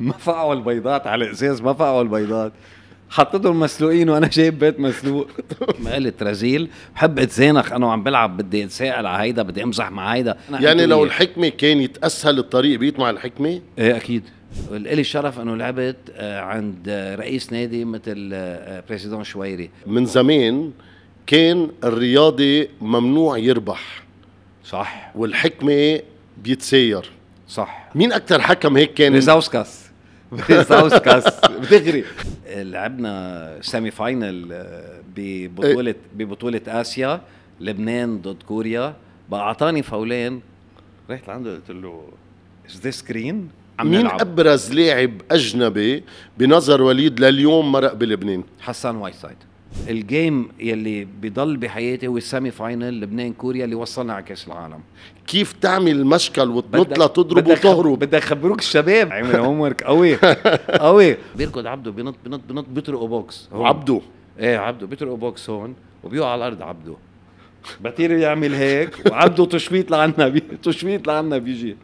ما فقعوا البيضات على ازاز ما فقعوا البيضات حطيتهم مسلوقين وانا جايب بيت مسلوق ما قلت رزيل بحب اتزانخ انا وعم بلعب بدي اتساءل على هيدا بدي امزح مع هيدا يعني لو الحكمه كانت اسهل الطريق بيت مع الحكمه ايه اكيد لي الشرف انه لعبت آه، عند آه، رئيس نادي مثل آه، بريسيدون شويري من زمان كان الرياضي ممنوع يربح صح والحكمه بيتساير صح مين اكثر حكم هيك كان ريزاوسكاس زاوسكاس بتغري لعبنا سيمي فاينل آه، ببطوله إيه. ببطوله اسيا لبنان ضد كوريا بقى اعطاني فاولين رحت لعنده قلت له از ذيس سكرين عم مين ابرز لاعب اجنبي بنظر وليد لليوم مرق بلبنان حسان وايت سايد الجيم يلي بضل بحياتي هو السيمي فاينل لبنان كوريا اللي وصلنا على كاس العالم كيف تعمل مشكل وتنط لتضرب وتهرب بدي اخبروك الشباب عمل هوم ورك قوي قوي بيركض عبده بينط بينط بينط بيطرقوا بوكس هون. عبده ايه عبده بيطرقوا بوكس هون وبيقع على الارض عبده بطير يعمل هيك وعبده تشويط لعنا بي... تشويط لعنا بيجي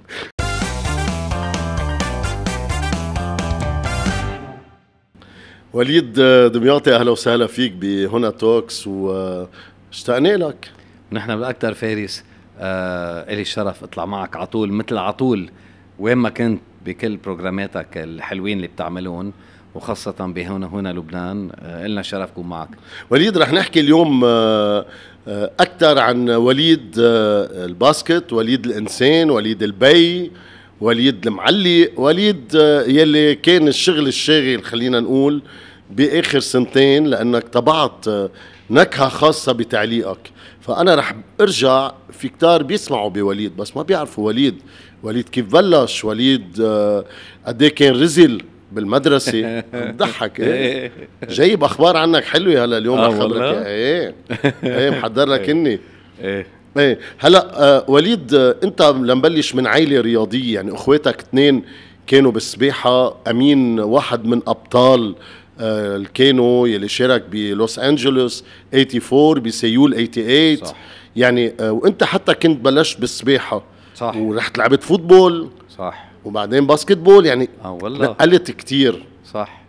وليد دمياطي اهلا وسهلا فيك بهنا توكس واشتقنا لك نحن بالاكثر فارس آه الي الشرف اطلع معك على طول مثل على طول وين ما كنت بكل بروجراماتك الحلوين اللي بتعملون وخاصة بهنا هنا لبنان آه، إلنا شرف كون معك وليد رح نحكي اليوم آه، آه، أكثر عن وليد الباسكت وليد الإنسان وليد البي وليد المعلي وليد آه، يلي كان الشغل الشاغل خلينا نقول باخر سنتين لانك طبعت آه، نكهه خاصه بتعليقك فانا رح ارجع في كتار بيسمعوا بوليد بس ما بيعرفوا وليد وليد كيف بلش وليد آه، قد إيه كان رزل بالمدرسة بضحك ايه جايب اخبار عنك حلوة هلا اليوم اخبرك خبرك ايه ايه محضر لك إيه. اني ايه ايه هلا آه، وليد آه، انت لنبلش من عائله رياضيه يعني اخواتك اثنين كانوا بالسباحه امين واحد من ابطال آه، الكانو يلي شارك بلوس انجلوس 84 بسيول 88 صح. يعني وانت حتى كنت بلشت بالسباحه صح ورحت لعبت فوتبول صح وبعدين باسكت بول يعني اه والله نقلت كثير صح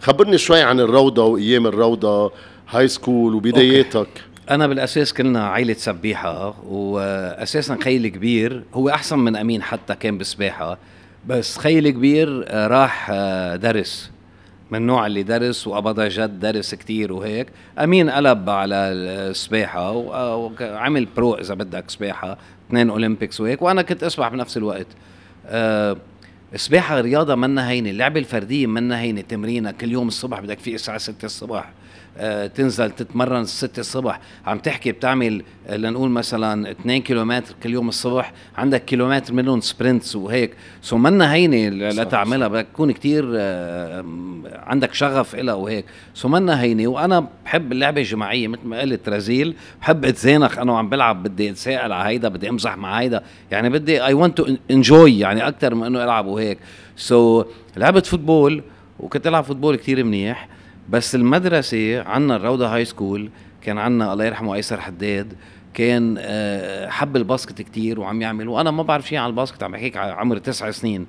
خبرني شوي عن الروضه وايام الروضه هاي سكول وبداياتك أوكي. انا بالاساس كلنا عائله سبيحه واساسا خيي الكبير هو احسن من امين حتى كان بالسباحه بس خيي الكبير آه، راح آه، درس من النوع اللي درس وقبضها جد درس كتير وهيك امين قلب على السباحه آه، وعمل برو اذا بدك سباحه اثنين اولمبيكس وهيك وانا كنت اسبح بنفس الوقت السباحه رياضه منا هينه اللعبه الفرديه منا هينه تمرينها كل يوم الصبح بدك في الساعه 6 الصبح آه، تنزل تتمرن الستة الصبح عم تحكي بتعمل آه، لنقول مثلا 2 كيلومتر كل يوم الصبح عندك كيلومتر منهم سبرنتس وهيك سو منا هينه لتعملها بدك تكون كتير آه، عندك شغف إلها وهيك سو منا هينه وانا بحب اللعبه الجماعيه مثل ما قلت رازيل بحب اتزانخ انا وعم بلعب بدي اتساءل على هيدا بدي امزح مع هيدا يعني بدي اي ونت تو انجوي يعني اكثر من انه العب وهيك سو so, لعبت فوتبول وكنت العب فوتبول كثير منيح بس المدرسة عنا الروضة هاي سكول كان عنا الله يرحمه أيسر حداد كان آه، حب الباسكت كتير وعم يعمل وأنا ما بعرف شيء عن الباسكت عم بحكيك عمري تسع سنين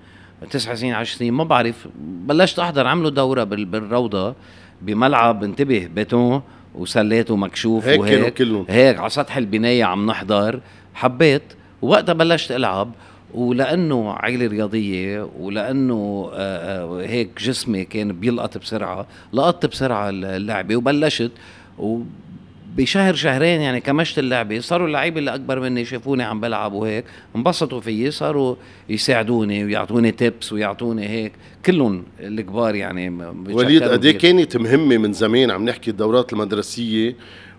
تسع سنين عشر سنين ما بعرف بلشت أحضر عملوا دورة بالروضة بملعب انتبه بيتون وسلات ومكشوف هيك وهيك كلهم هيك على سطح البناية عم نحضر حبيت ووقتها بلشت ألعب ولانه عائله رياضيه ولانه آه، آه، هيك جسمي كان بيلقط بسرعه لقطت بسرعه اللعبه وبلشت وبشهر شهرين يعني كمشت اللعبه صاروا اللعيبه اللي اكبر مني شافوني عم بلعب وهيك انبسطوا فيي صاروا يساعدوني ويعطوني تيبس ويعطوني هيك كلهم الكبار يعني وليد قد إيه كانت مهمه من زمان عم نحكي الدورات المدرسيه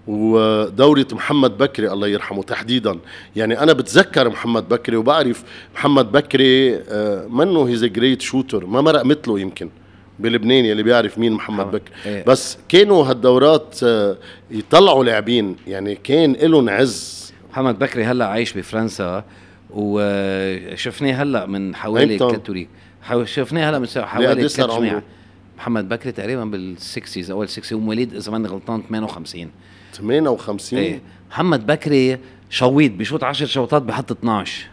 ودورة محمد بكري الله يرحمه تحديدا يعني أنا بتذكر محمد بكري وبعرف محمد بكري آه، منه هيز جريت شوتر ما مرق مثله يمكن بلبنان يلي بيعرف مين محمد بكر إيه. بس كانوا هالدورات آه، يطلعوا لاعبين يعني كان لهم عز محمد بكري هلا عايش بفرنسا وشفناه هلا من حوالي كاتوري شفناه هلا من حوالي كاتوري محمد بكري تقريبا بالسكسيز اول 60 ومواليد اذا ماني غلطان 58 58 ايه محمد بكري شويط بشوط 10 شوطات بحط 12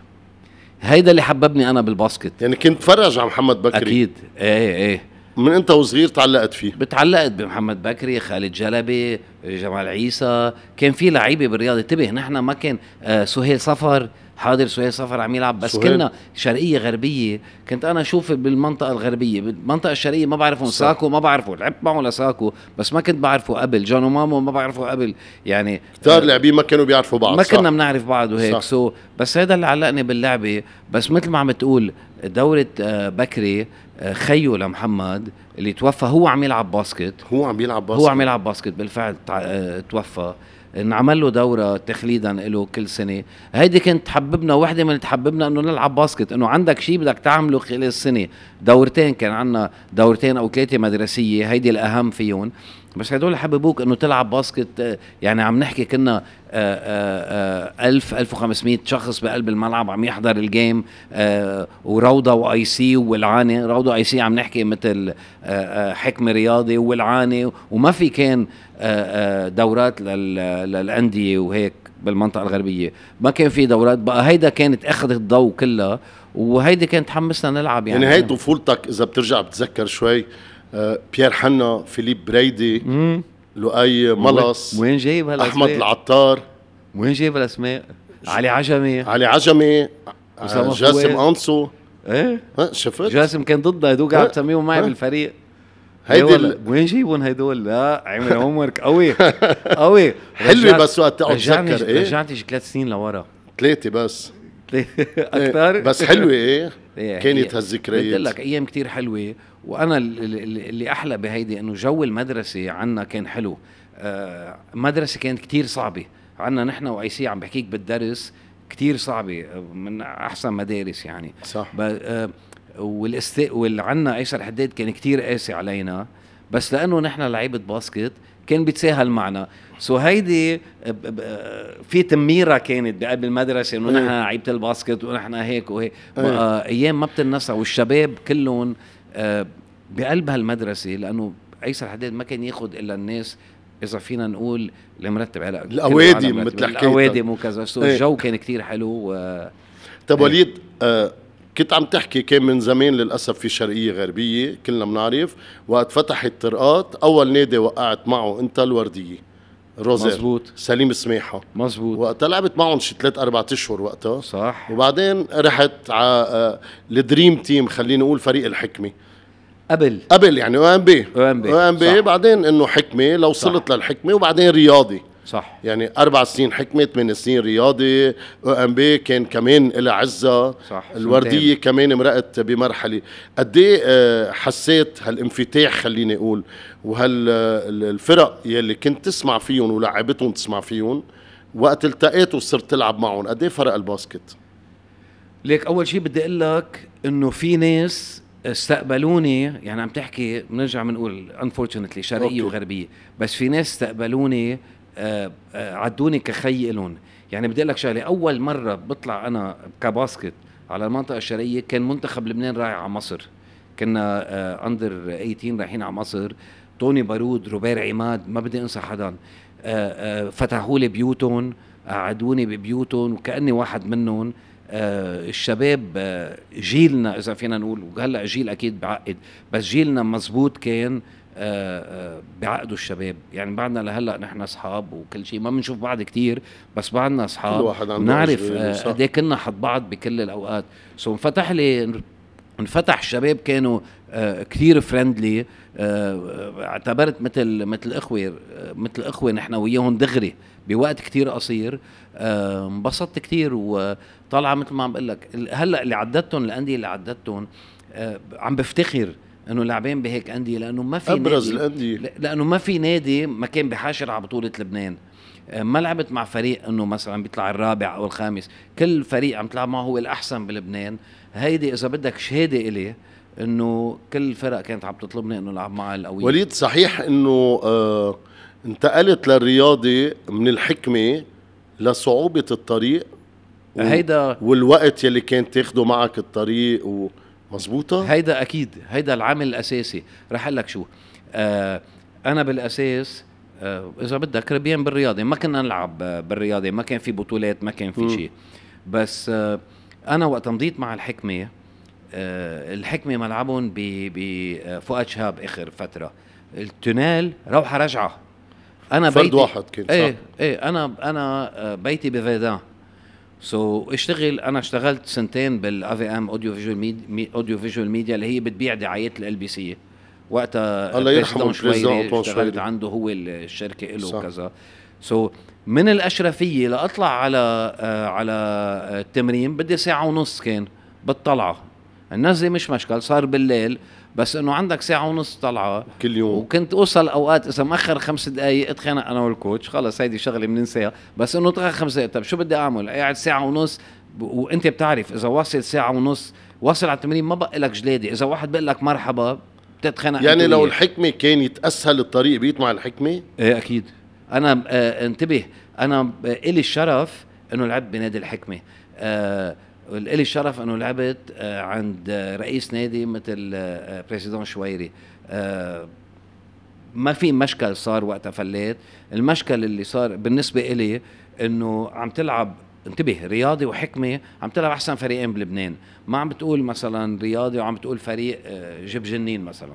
هيدا اللي حببني انا بالباسكت يعني كنت اتفرج على محمد بكري اكيد ايه ايه من انت وصغير تعلقت فيه بتعلقت بمحمد بكري خالد جلبي جمال عيسى كان في لعيبه بالرياضه انتبه نحن ما كان آه، سهيل صفر حاضر سهيل صفر عم يلعب بس سهيل. كنا شرقيه غربيه كنت انا اشوف بالمنطقه الغربيه بالمنطقه الشرقيه ما بعرفهم ساكو ما بعرفه لعبت معه لساكو بس ما كنت بعرفه قبل جانو مامو ما بعرفه قبل يعني كثار لاعبين ما كانوا بيعرفوا بعض ما صح. كنا بنعرف بعض وهيك سو بس هذا اللي علقني باللعبه بس مثل ما عم تقول دوره آه، بكري آه، خيو لمحمد اللي توفى هو عم يلعب باسكت هو عم يلعب باسكت هو عم يلعب باسكت بالفعل آه، توفى نعمل له دوره تخليدا له كل سنه هيدي كانت تحببنا وحده من تحببنا انه نلعب باسكت انه عندك شيء بدك تعمله خلال السنه دورتين كان عندنا دورتين او ثلاثه مدرسيه هيدي الاهم فيهم بس هدول حببوك انه تلعب باسكت آه، يعني عم نحكي كنا 1000 آه، 1500 آه، شخص بقلب الملعب عم يحضر الجيم وروضه واي سي والعاني روضه اي سي عم نحكي مثل حكم رياضي والعاني وما في كان دورات للانديه وهيك بالمنطقه الغربيه ما كان في دورات بقى هيدا كانت اخذت الضوء كلها وهيدي كانت تحمسنا نلعب يعني يعني هي طفولتك اذا بترجع بتتذكر شوي آه، بيير حنا فيليب بريدي لؤي ملص وين جايب هالاسماء احمد العطار وين جايب هالاسماء علي عجمي علي عجمي آه، جاسم انصو ايه شفت جاسم كان ضد هدول قاعد تسميهم معي بالفريق هيدي وين جايبون هدول لا عمل هوم ورك قوي قوي حلوه بس وقت تقعد تتذكر ايه رجعتي ثلاث سنين لورا ثلاثه بس إيه، اكثر بس حلوه ايه, إيه، كانت هالذكريات قلت لك ايام كثير حلوه وانا اللي احلى بهيدي انه جو المدرسه عنا كان حلو آه، مدرسه كانت كثير صعبه عنا نحن واي سي عم بحكيك بالدرس كثير صعبه آه، من احسن مدارس يعني صح آه، والاست عنا ايسر حداد كان كثير قاسي علينا بس لانه نحن لعيبه باسكت كان بيتساهل معنا سو هيدي آه، آه، في تميره كانت بقلب المدرسه انه إيه. نحن لعيبه الباسكت ونحن هيك وهيك إيه. آه، ايام ما بتنسى والشباب كلهم بقلب هالمدرسه لانه عيسى الحداد ما كان ياخذ الا الناس اذا فينا نقول المرتب على الاوادم مثل حكيت الاوادم وكذا سو إيه. الجو كان كتير حلو و... طب وليد آه كنت عم تحكي كان من زمان للاسف في شرقيه غربيه كلنا بنعرف وقت فتحت طرقات اول نادي وقعت معه انت الورديه روزر مزبوط سليم سميحه مزبوط وقتها لعبت معهم شي ثلاث اربع اشهر وقتها صح وبعدين رحت على آه، الدريم تيم خليني اقول فريق الحكمه قبل قبل يعني او ام بي او ام بي او ام بي بعدين انه حكمه لو وصلت للحكمه وبعدين رياضي صح يعني اربع سنين حكمه ثمان سنين رياضي او ام بي كان كمان لها عزه صح الورديه متهم. كمان مرقت بمرحله قد ايه آه، حسيت هالانفتاح خليني اقول وهالفرق آه، يلي كنت تسمع فيهم ولعبتهم تسمع فيهم وقت التقيت وصرت تلعب معهم قد ايه فرق الباسكت ليك اول شيء بدي اقول لك انه في ناس استقبلوني يعني عم تحكي بنرجع بنقول انفورشنتلي شرقيه وغربيه بس في ناس استقبلوني آه، آه، عدوني كخي إلهم يعني بدي لك شغله اول مره بطلع انا كباسكت على المنطقه الشرقيه كان منتخب لبنان رايح على مصر كنا اندر آه، 18 رايحين على مصر توني بارود روبير عماد ما بدي انسى حدا فتحوا لي بيوتهم قعدوني ببيوتهم وكاني واحد منهم الشباب جيلنا اذا فينا نقول وهلا جيل اكيد بعقد بس جيلنا مزبوط كان آه، آه، بعقده الشباب يعني بعدنا لهلا نحن اصحاب وكل شيء ما بنشوف بعض كتير بس بعدنا اصحاب كل واحد عنده نعرف قد ايه كنا حد بعض بكل الاوقات سو انفتح لي انفتح الشباب كانوا آه، كثير فريندلي اعتبرت مثل مثل اخوه مثل اخوه نحن وياهم دغري بوقت كثير قصير انبسطت كثير وطالعه مثل ما عم بقول لك هلا اللي عددتهم الانديه اللي عددتهم عم بفتخر انه لاعبين بهيك انديه لانه ما في ابرز الانديه لانه ما في نادي ما كان بحاشر على بطوله لبنان آه، ما لعبت مع فريق انه مثلا بيطلع الرابع او الخامس كل فريق عم تلعب معه هو الاحسن بلبنان هيدي اذا بدك شهاده الي انه كل الفرق كانت عم تطلبني انه العب معها القويه وليد صحيح انه آه انتقلت للرياضه من الحكمه لصعوبه الطريق و... هيدا والوقت يلي كان تاخده معك الطريق و... مظبوطه هيدا اكيد هيدا العامل الاساسي رح اقول لك شو آه انا بالاساس آه اذا بدك ربيان بالرياضه ما كنا نلعب آه، بالرياضه ما كان في بطولات ما كان في شيء بس آه انا وقت مضيت مع الحكمه آه الحكمه ملعبهم بفؤاد آه، شهاب اخر فتره التونيل روحه رجعه انا فرد بيتي واحد كان صح؟ ايه ايه انا انا آه، بيتي بفيدان سو so, اشتغل انا اشتغلت سنتين بالافي ام اوديو فيجوال ميديا اوديو فيجوال ميديا اللي هي بتبيع دعايات بي سي وقتها الله يرحمه شوي اشتغلت عنده هو الشركه له وكذا سو so, من الاشرفيه لاطلع على آه على آه، التمرين بدي ساعه ونص كان بالطلعه الناس مش مشكل صار بالليل بس انه عندك ساعه ونص طلعه كل يوم وكنت اوصل اوقات اذا مأخر خمس دقائق اتخانق انا والكوتش خلص هيدي شغله بننساها بس انه تاخر خمس دقائق طب شو بدي اعمل قاعد ساعه ونص وانت بتعرف اذا واصل ساعه ونص واصل على التمرين ما بقى لك جلاده اذا واحد بقول لك مرحبا بتتخانق يعني لو الحكمه كانت اسهل الطريق بيطمع مع الحكمه ايه اكيد انا آه انتبه انا آه، الي الشرف انه لعبت بنادي الحكمه آه لي الشرف انه لعبت آه، عند آه، رئيس نادي مثل آه، بريسيدون شويري ما في مشكل صار وقتها فليت المشكل اللي صار بالنسبة إلي انه عم تلعب انتبه رياضي وحكمه عم تلعب احسن فريقين بلبنان ما عم بتقول مثلا رياضي وعم بتقول فريق جيب جنين مثلا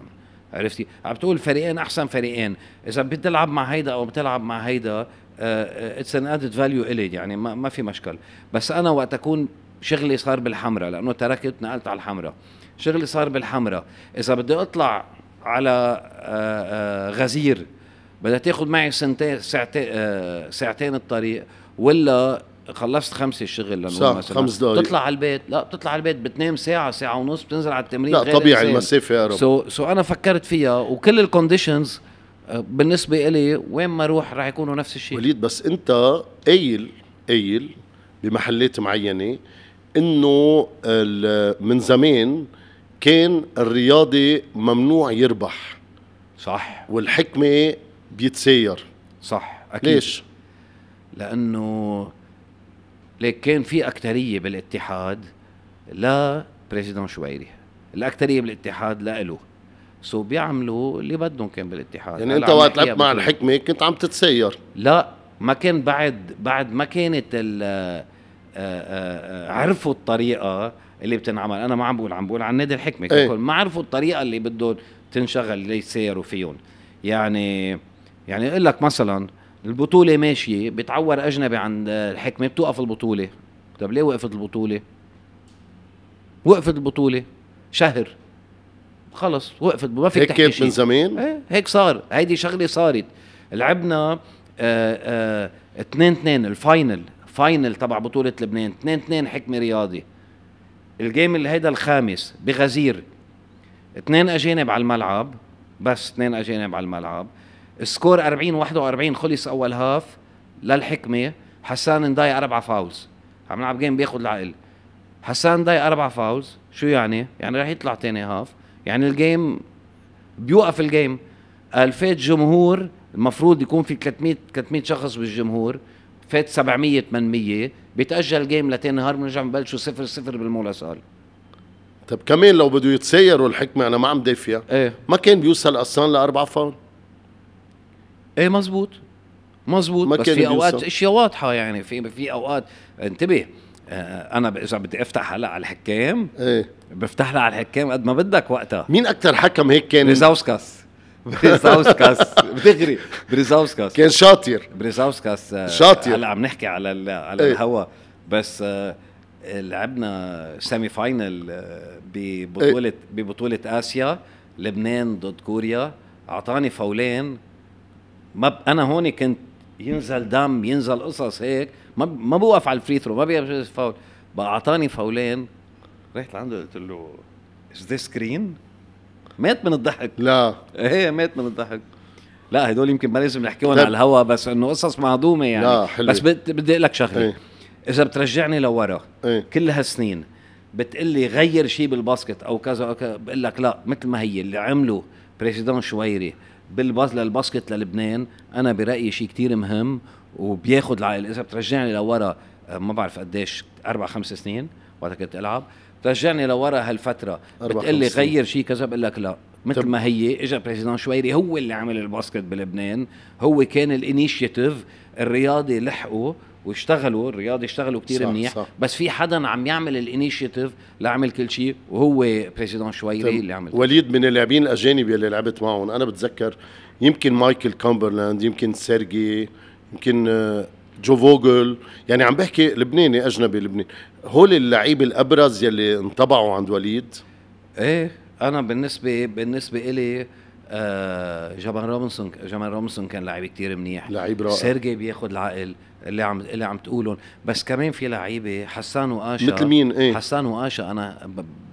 عرفتي عم بتقول فريقين احسن فريقين اذا بتلعب مع هيدا او بتلعب مع هيدا اتس ان ادد فاليو الي يعني ما, ما في مشكل بس انا وقت اكون شغلي صار بالحمرة لأنه تركت نقلت على الحمرة شغلي صار بالحمرة إذا بدي أطلع على آه، آه، غزير بدها تاخذ معي سنتين ساعتين آه، ساعتين الطريق ولا خلصت خمسة الشغل لانه مثلا خمس دقائق بتطلع على البيت لا بتطلع على البيت بتنام ساعة ساعة ونص بتنزل على التمرين لا طبيعي المسافة يا رب سو so, so أنا فكرت فيها وكل الكونديشنز بالنسبة إلي وين ما أروح رح يكونوا نفس الشيء وليد بس أنت قايل قايل بمحلات معينة انه من زمان كان الرياضي ممنوع يربح صح والحكمه بيتسير صح اكيد ليش؟ لانه ليك كان في اكثريه بالاتحاد لا بريزيدون شويري الاكثريه بالاتحاد لا له سو بيعملوا اللي بدهم كان بالاتحاد يعني انت وقت لعبت مع الحكمه كنت عم تتسير لا ما كان بعد بعد ما كانت عرفوا الطريقه اللي بتنعمل انا ما عم بقول عم بقول عن نادي الحكمه إيه. ككل ما عرفوا الطريقه اللي بدهم تنشغل ليسيروا فيهم يعني يعني اقول لك مثلا البطوله ماشيه بتعور اجنبي عند الحكمه بتوقف البطوله طب ليه وقفت البطوله وقفت البطوله شهر خلص وقفت ما فيك تحكي هيك من زمان ايه هيك صار هيدي شغله صارت لعبنا آه، آه، اثنين اثنين الفاينل فاينل تبع بطوله لبنان 2 2 حكمه رياضي الجيم اللي هيدا الخامس بغزير اثنين اجانب على الملعب بس اثنين اجانب على الملعب سكور 40 41 خلص اول هاف للحكمه حسان نضاي اربع فاولز عم نلعب جيم بياخذ العقل حسان ضايق اربع فاولز شو يعني؟ يعني رح يطلع تاني هاف يعني الجيم بيوقف الجيم الفيت جمهور المفروض يكون في 300 300 شخص بالجمهور فات 700 800 بيتاجل جيم لتاني نهار بنرجع بنبلشوا 0 0 بالمولا صار طب كمان لو بده يتسايروا الحكمه انا ما عم دافع ايه ما كان بيوصل اصلا لاربع فاول ايه مزبوط مزبوط ما بس كان في بيوصل. اوقات اشياء واضحه يعني في في اوقات انتبه آه، انا اذا بدي افتح هلا على الحكام ايه بفتح لها على الحكام قد ما بدك وقتها مين اكثر حكم هيك كان؟ ريزاوسكاس بريزاوسكاس بتغري بريزاوسكاس كان شاطر بريزاوسكاس آه، شاطر هلا عم نحكي على على إيه. الهوا بس آه، لعبنا سيمي فاينل آه، ببطوله إيه. ببطوله اسيا لبنان ضد كوريا اعطاني فولين ما ب... انا هون كنت ينزل دم ينزل قصص هيك ما ب... ما بوقف على الفري ثرو ما بيعرف فاول اعطاني فولين رحت لعنده قلت له از ذا سكرين مات من الضحك لا هي مات من الضحك لا هدول يمكن ما لازم نحكيهم على الهوا بس انه قصص معدومه يعني لا حلو. بس بدي اقول لك شغله ايه؟ اذا بترجعني لورا ايه؟ كل هالسنين بتقول لي غير شيء بالباسكت او كذا او كذا بقول لك لا مثل ما هي اللي عمله بريزيدون شويري بالباز للباسكت للبنان انا برايي شيء كتير مهم وبياخذ العقل اذا بترجعني لورا ما بعرف قديش اربع خمس سنين وقت كنت العب رجعني لورا هالفتره بتقول لي غير شيء كذا بقول لك لا مثل ما هي اجى بريزيدان شويري هو اللي عمل الباسكت بلبنان هو كان الانيشيتيف الرياضي لحقه واشتغلوا الرياضي اشتغلوا كتير صح منيح صح. بس في حدا عم يعمل الانيشيتيف لعمل كل شيء وهو بريزيدون شويري اللي عمل وليد من اللاعبين الاجانب اللي لعبت معهم انا بتذكر يمكن مايكل كامبرلاند يمكن سيرجي يمكن آه، جو فوغل يعني عم بحكي لبناني اجنبي لبناني هول اللعيبه الابرز يلي انطبعوا عند وليد ايه انا بالنسبه بالنسبه الي آه جمال روبنسون جمال روبنسون كان لعيب كتير منيح لعيب رائع سيرجي بياخد العقل اللي عم اللي عم تقولهم بس كمان في لعيبه حسان وآشا مثل مين ايه حسان وآشا انا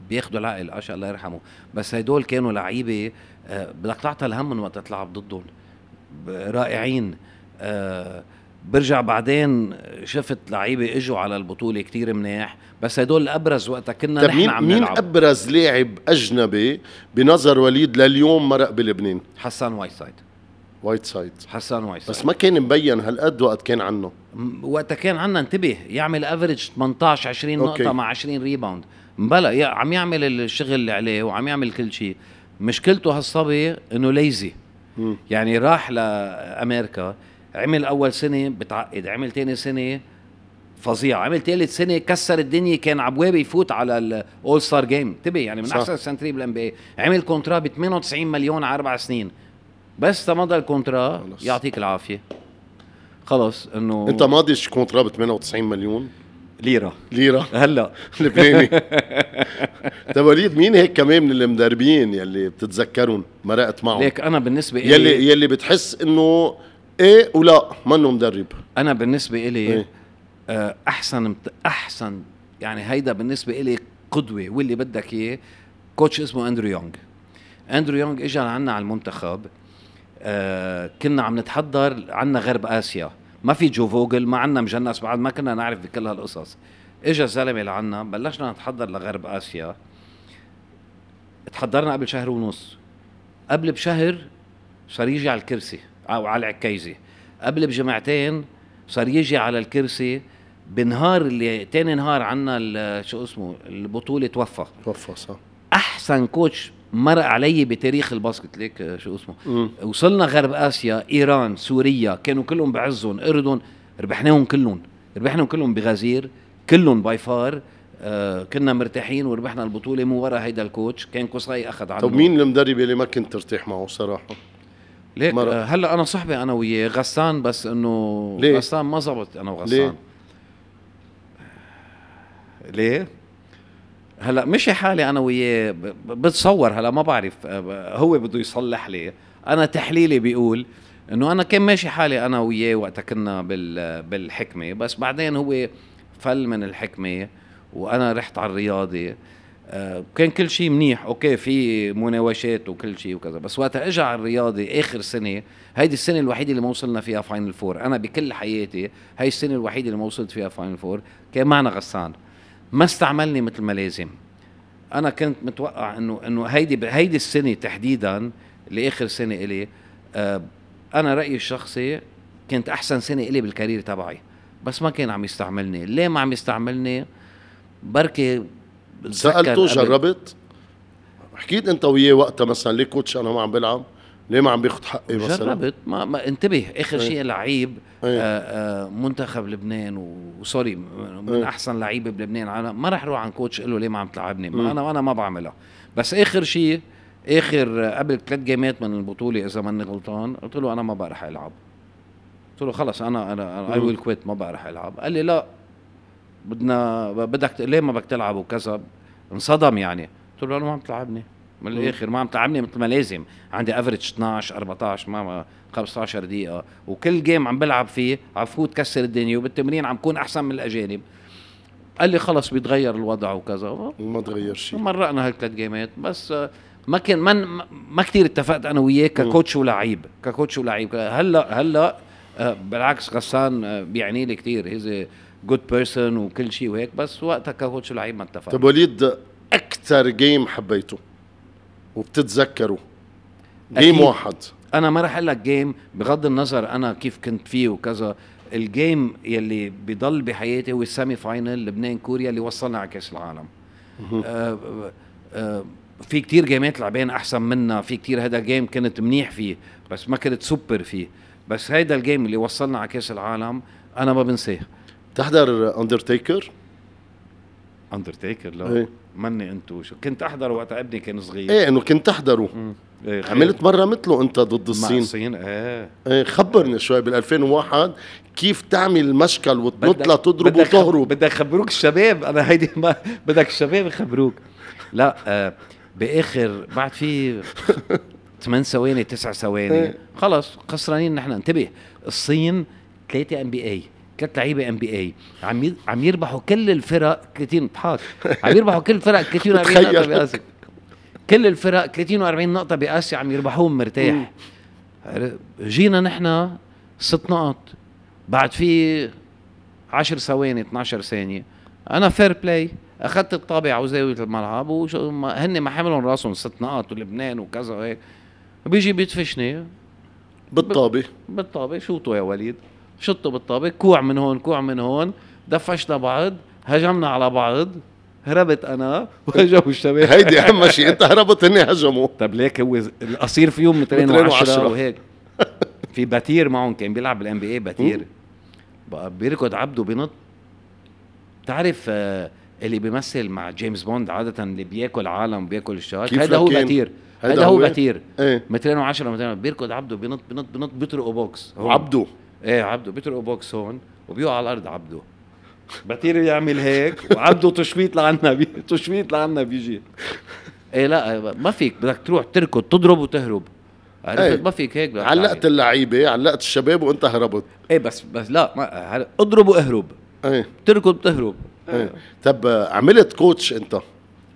بياخدوا العقل آشا الله يرحمه بس هدول كانوا لعيبه آه بدك تعطى الهم من وقت تلعب ضدهم رائعين آه برجع بعدين شفت لعيبه اجوا على البطوله كتير مناح بس هدول ابرز وقتها كنا طيب نحن عم عم مين نلعب. ابرز لاعب اجنبي بنظر وليد لليوم مرق بلبنان حسان وايت سايد وايت سايد حسان وايت سايد بس ما كان مبين هالقد وقت كان عنه وقتها كان عنا انتبه يعمل افريج 18 20 أوكي. نقطه مع 20 ريباوند مبلا عم يعمل الشغل اللي عليه وعم يعمل كل شيء مشكلته هالصبي انه ليزي يعني راح لامريكا عمل اول سنه بتعقد عمل تاني سنه فظيع عمل ثالث سنه كسر الدنيا كان عبوابي يفوت على الاول ستار جيم انتبه يعني من صح. احسن سنتري بالان بي عمل كونترا ب 98 مليون على اربع سنين بس تمضى الكونترا يعطيك العافيه خلص انه انت ماضيش كونترا ب 98 مليون ليره ليره هلا لبناني طيب وليد مين هيك كمان من المدربين يلي بتتذكرهم مرقت معهم ليك انا بالنسبه إيه يلي يلي بتحس انه ايه ولا منه مدرب انا بالنسبه الي إيه؟ آه، احسن احسن يعني هيدا بالنسبه الي قدوه واللي بدك اياه كوتش اسمه اندرو يونغ اندرو يونغ اجى لعنا على المنتخب آه كنا عم نتحضر عنا غرب اسيا ما في جو فوجل ما عنا مجنس بعد ما كنا نعرف بكل هالقصص اجى الزلمه لعنا بلشنا نتحضر لغرب اسيا تحضرنا قبل شهر ونص قبل بشهر صار يجي على الكرسي او على العكيزه قبل بجمعتين صار يجي على الكرسي بنهار اللي تاني نهار عنا شو اسمه البطوله توفى توفى صح احسن كوتش مرق علي بتاريخ الباسكت ليك شو اسمه مم. وصلنا غرب اسيا ايران سوريا كانوا كلهم بعزهم اردن ربحناهم كلهم ربحناهم كلهم بغزير كلهم باي فار آه كنا مرتاحين وربحنا البطوله مو ورا هيدا الكوتش كان قصي اخذ عنه طب مين المدرب اللي ما كنت ترتاح معه صراحه ليك مرة. آه، هلا انا صحبه انا وياه غسان بس انه ليه؟ غسان ما زبط انا وغسان ليه؟ ليه؟ هلا مشي حالي انا وياه بتصور هلا ما بعرف آه، هو بده يصلح لي انا تحليلي بيقول انه انا كان ماشي حالي انا وياه وقتها كنا بالحكمه بس بعدين هو فل من الحكمه وانا رحت على الرياضه آه، كان كل شيء منيح اوكي في مناوشات وكل شيء وكذا بس وقت اجى على الرياضي اخر سنه هيدي السنه الوحيده اللي ما وصلنا فيها فاينل فور انا بكل حياتي هي السنه الوحيده اللي ما وصلت فيها فاينل فور كان معنا غسان ما استعملني مثل ما لازم انا كنت متوقع انه انه هيدي هيدي السنه تحديدا لاخر سنه الي آه، انا رايي الشخصي كانت احسن سنه الي بالكارير تبعي بس ما كان عم يستعملني ليه ما عم يستعملني بركي سالته جربت حكيت انت وياه وقتها مثلا ليه كوتش انا ما عم بلعب ليه ما عم باخذ حقي مثلا جربت ما, ما انتبه اخر إيه. شيء لعيب آآ إيه. آآ آه، آه، منتخب لبنان وسوري من إيه. احسن لعيبه بلبنان انا ما راح اروح عن كوتش اقول له ليه ما عم تلعبني ما انا انا ما بعملها بس اخر شيء اخر آه، قبل ثلاث جيمات من البطوله اذا ماني غلطان قلت له انا ما برح العب قلت له خلص انا انا اي ويل كويت ما برح العب قال لي لا بدنا بدك ليه ما بدك تلعب وكذا انصدم يعني قلت له انا ما عم تلعبني من الاخر ما عم تلعبني مثل ما لازم عندي افريج 12 14 ما 15 دقيقه وكل جيم عم بلعب فيه عم فوت كسر الدنيا وبالتمرين عم كون احسن من الاجانب قال لي خلص بيتغير الوضع وكذا ما تغير شيء مرقنا هالثلاث جيمات بس آه، ما كان ما ما كثير اتفقت انا وياه ككوتش ولعيب ككوتش ولعيب هلا هلا آه، بالعكس غسان آه، بيعني لي كثير هيز جود بيرسون وكل شيء وهيك بس وقتها كهوتش لعيب ما اتفقنا طب وليد اكثر جيم حبيته وبتتذكره جيم واحد انا ما راح اقول لك جيم بغض النظر انا كيف كنت فيه وكذا الجيم يلي بضل بحياتي هو السيمي فاينل لبنان كوريا اللي وصلنا على كاس العالم آه،, آه آه في كتير جيمات لعبين احسن منا في كتير هذا جيم كنت منيح فيه بس ما كنت سوبر فيه بس هيدا الجيم اللي وصلنا على كاس العالم انا ما بنساه تحضر اندرتيكر اندرتيكر لا ايه. مني انتو شو كنت احضر وقت ابني كان صغير ايه انه كنت احضره إيه عملت مره مثله انت ضد الصين مع الصين ايه, ايه خبرني شوي بال 2001 كيف تعمل مشكل وتنط لتضرب وتهرب بدك خبروك الشباب انا هيدي ما بدك الشباب يخبروك لا آه باخر بعد في 8 ثواني 9 ثواني إيه. خلص خسرانين نحن انتبه الصين 3 ام بي اي ثلاث لعيبه ام بي اي عم عم يربحوا كل الفرق 30 بحاط عم يربحوا كل الفرق 30 و40 نقطه باسيا كل الفرق 30 و40 نقطه باسيا عم يربحوهم مرتاح جينا نحن ست نقط بعد في 10 ثواني 12 ثانيه انا فير بلاي اخذت الطابع وزاويه الملعب وهن ما حملهم راسهم ست نقط ولبنان وكذا وهيك بيجي بيدفشني بالطابه بالطابه شوطوا يا وليد شطوا بالطابق كوع من هون كوع من هون دفشنا بعض هجمنا على بعض هربت انا وهجموا الشباب هيدي اهم شيء انت هربت اني هجموا طب ليك هو القصير فيهم مترين وعشرة وهيك في باتير معهم كان بيلعب بالان بي اي باتير بقى بيركض عبده بنط بتعرف آه، اللي بيمثل مع جيمس بوند عادة اللي بياكل عالم بياكل الشباب هذا هو باتير هذا هو باتير ايه؟ مترين و10 مترين بيركض عبده بينط بينط بينط بيطرقوا بوكس عبده ايه عبده بيطرقوا بوكس هون وبيقع على الارض عبده بطير يعمل هيك وعبده تشويط لعنا بي... تشويط لعنا بيجي ايه لا ما فيك بدك تروح تركض تضرب وتهرب عرفت إيه. ما فيك هيك علقت اللعيبه علقت الشباب وانت هربت ايه بس بس لا ما اضرب واهرب ايه تركض تهرب ايه. طب عملت كوتش انت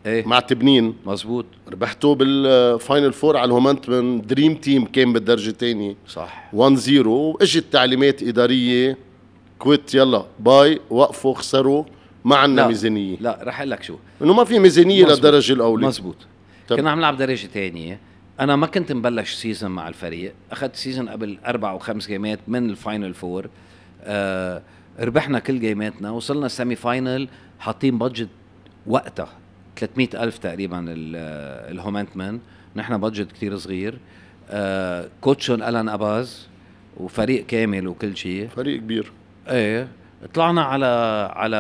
ايه مع تبنين مزبوط ربحتوا بالفاينل فور على الهومنت من دريم تيم كان بالدرجه الثانيه صح 1 0 واجت تعليمات اداريه كويت يلا باي وقفوا خسروا ما عندنا ميزانيه لا رح اقول لك شو انه ما في ميزانيه مزبوط. للدرجه الاولى مزبوط طب. كنا عم نلعب درجه ثانيه انا ما كنت مبلش سيزون مع الفريق اخذت سيزون قبل اربع او خمس جيمات من الفاينل فور آه ربحنا كل جيماتنا وصلنا سيمي فاينل حاطين بادجت وقتها 300 ألف تقريبا آه، الهومنتمن نحن بادجت كتير صغير آه كوتشون ألان أباز وفريق كامل وكل شيء فريق كبير ايه طلعنا على على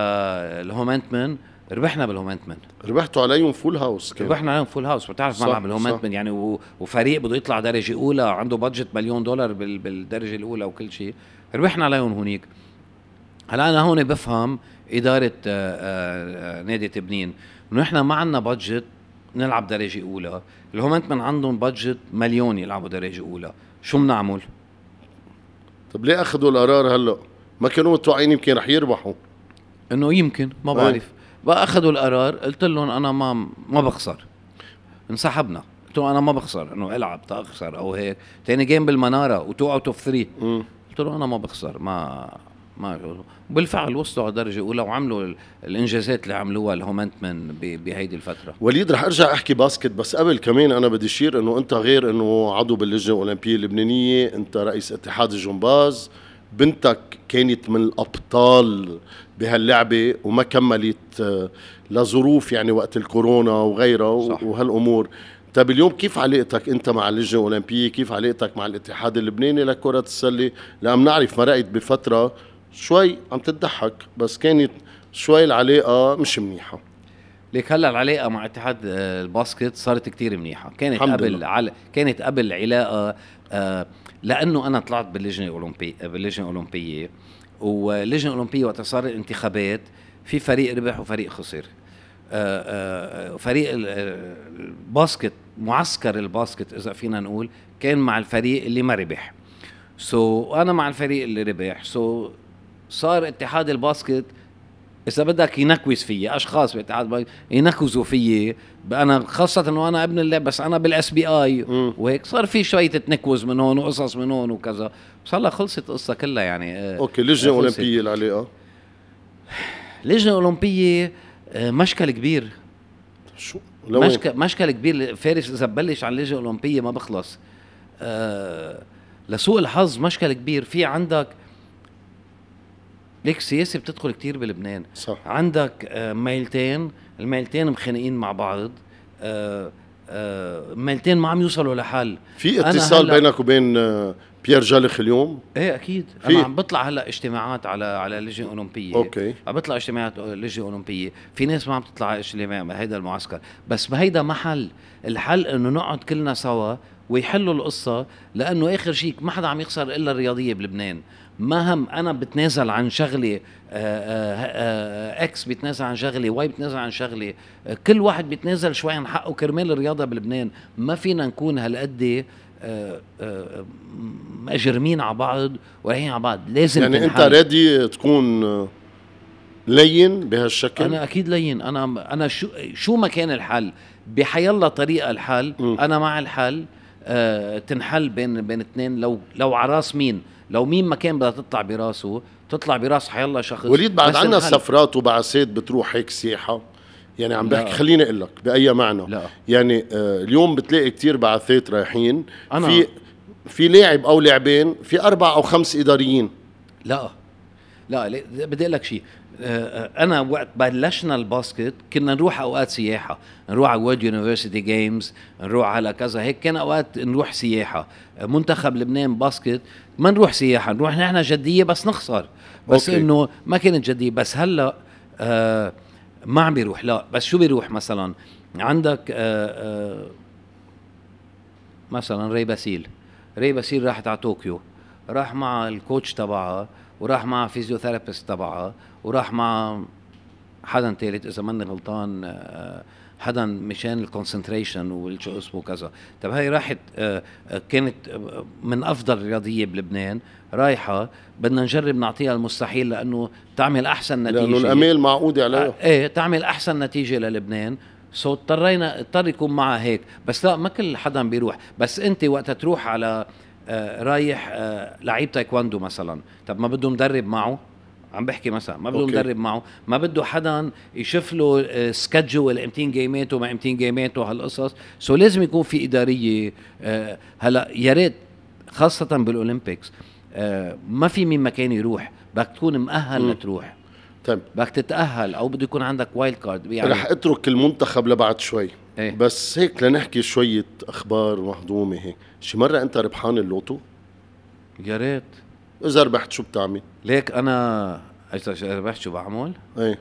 الهومنتمن ربحنا بالهومنتمن ربحتوا عليهم فول هاوس كان. ربحنا عليهم فول هاوس بتعرف ملعب الهومنتمن يعني وفريق بده يطلع درجه اولى عنده بادجت مليون دولار بالدرجه الاولى وكل شيء ربحنا عليهم هونيك هلا انا هون بفهم اداره آه، آه، نادي تبنين انه احنا ما عندنا بادجت نلعب درجه اولى الهومنت من عندهم بادجت مليون يلعبوا درجه اولى شو بنعمل طب ليه اخذوا القرار هلا ما كانوا متوقعين يمكن رح يربحوا انه يمكن ما بعرف بقى اخذوا القرار قلت لهم انا ما ما بخسر انسحبنا قلت لهم انا ما بخسر انه العب تخسر او هيك ثاني جيم بالمناره وتو اوت اوف 3 قلت له انا ما بخسر ما ما بالفعل وصلوا على درجه اولى وعملوا الانجازات اللي عملوها الهومنتمن بهيدي الفتره وليد رح ارجع احكي باسكت بس قبل كمان انا بدي اشير انه انت غير انه عضو باللجنه الاولمبيه اللبنانيه انت رئيس اتحاد الجمباز بنتك كانت من الابطال بهاللعبه وما كملت آه، لظروف يعني وقت الكورونا وغيرها وهالامور طيب اليوم كيف علاقتك انت مع اللجنه الاولمبيه كيف علاقتك مع الاتحاد اللبناني لكره السله لان نعرف مرقت بفتره شوي عم تضحك بس كانت شوي العلاقه مش منيحه ليك هلا العلاقه مع اتحاد آه، الباسكت صارت كتير منيحه كانت قبل عل... كانت قبل علاقه آ... آه، لانه انا طلعت باللجنه الاولمبيه باللجنه الاولمبيه واللجنه الاولمبيه وقت صار الانتخابات في فريق ربح وفريق خسر آه، فريق الباسكت معسكر الباسكت اذا فينا نقول كان مع الفريق اللي ما ربح سو so, انا مع الفريق اللي ربح سو so, صار اتحاد الباسكت اذا بدك ينكوز فيي اشخاص باتحاد ينكوزوا فيي انا خاصه انه انا ابن اللعب بس انا بالاس بي اي وهيك صار في شويه تنكوز من هون وقصص من هون وكذا بس هلا خلصت القصه كلها يعني آه، اوكي لجنه اولمبيه العلاقه آه. لجنه اولمبيه آه، مشكل كبير شو مشكل مشكل كبير فارس اذا ببلش على اللجنه الاولمبيه ما بخلص أه لسوء الحظ مشكل كبير في عندك ليك السياسه بتدخل كتير بلبنان صح. عندك آه، ميلتين الميلتين مخانقين مع بعض آه، آه، ميلتين ما عم يوصلوا لحل في اتصال هلأ... بينك وبين بيير جالخ اليوم؟ ايه اكيد في. انا عم بطلع هلا اجتماعات على على لجنه اولمبيه اوكي عم بطلع اجتماعات لجنه اولمبيه، في ناس ما عم تطلع اجتماع هيدا المعسكر، بس بهيدا محل، الحل انه نقعد كلنا سوا ويحلوا القصة لأنه آخر شيء ما حدا عم يخسر إلا الرياضية بلبنان ما هم أنا بتنازل عن شغلة آه، إكس آه، آه، بيتنازل عن شغلة واي بيتنازل عن شغلة كل واحد بيتنازل شوي عن حقه كرمال الرياضة بلبنان ما فينا نكون هالقد مأجرمين على بعض ورايحين على بعض لازم يعني تنحل. أنت رادي تكون لين بهالشكل انا اكيد لين انا انا شو شو ما كان الحل بحيالله طريقه الحل م. انا مع الحل آه، تنحل بين بين اثنين لو لو على راس مين لو مين ما كان بدها تطلع براسه تطلع براس حيلا شخص وليد بعد عنا سفرات وبعثات بتروح هيك سياحه يعني عم بحكي خليني اقول لك باي معنى لا. يعني آه اليوم بتلاقي كتير بعثات رايحين أنا. في في لاعب او لاعبين في اربع او خمس اداريين لا لا بدي اقول لك شيء آه، آه، انا وقت بلشنا الباسكت كنا نروح اوقات سياحه نروح على وورد يونيفرسيتي جيمز نروح على كذا هيك كان اوقات نروح سياحه آه، منتخب لبنان باسكت ما نروح سياحه نروح نحن جديه بس نخسر بس انه ما كانت جديه بس هلا آه ما عم بيروح لا بس شو بيروح مثلا عندك آه آه مثلا ري باسيل ري باسيل راحت على طوكيو راح مع الكوتش تبعها وراح مع فيزيوثيرابيست تبعها وراح مع حدا تالت اذا ماني غلطان آه، حدا مشان الكونسنتريشن والشو اسمه كذا طب هاي راحت آه، آه، كانت من افضل رياضيه بلبنان رايحه بدنا نجرب نعطيها المستحيل لانه تعمل احسن نتيجه لانه الامال معقود عليها ايه تعمل احسن نتيجه للبنان سو اضطرينا اضطر يكون معها هيك بس لا ما كل حدا بيروح بس انت وقتها تروح على رايح لعيب تايكواندو مثلا طب ما بده مدرب معه عم بحكي مثلا ما بده مدرب معه ما بده حدا يشوف له سكجول آه، امتين جيمات وما امتين جيمات وهالقصص سو لازم يكون في اداريه آه، هلا يا ريت خاصه بالاولمبيكس آه، ما في مين مكان يروح بدك تكون مؤهل لتروح طيب بدك تتاهل او بده يكون عندك وايلد كارد يعني رح اترك المنتخب لبعد شوي ايه؟ بس هيك لنحكي شويه اخبار مهضومه هيك شي مره انت ربحان اللوتو يا ريت اذا ربحت شو بتعمل ليك انا اذا ربحت شو بعمل؟ ايه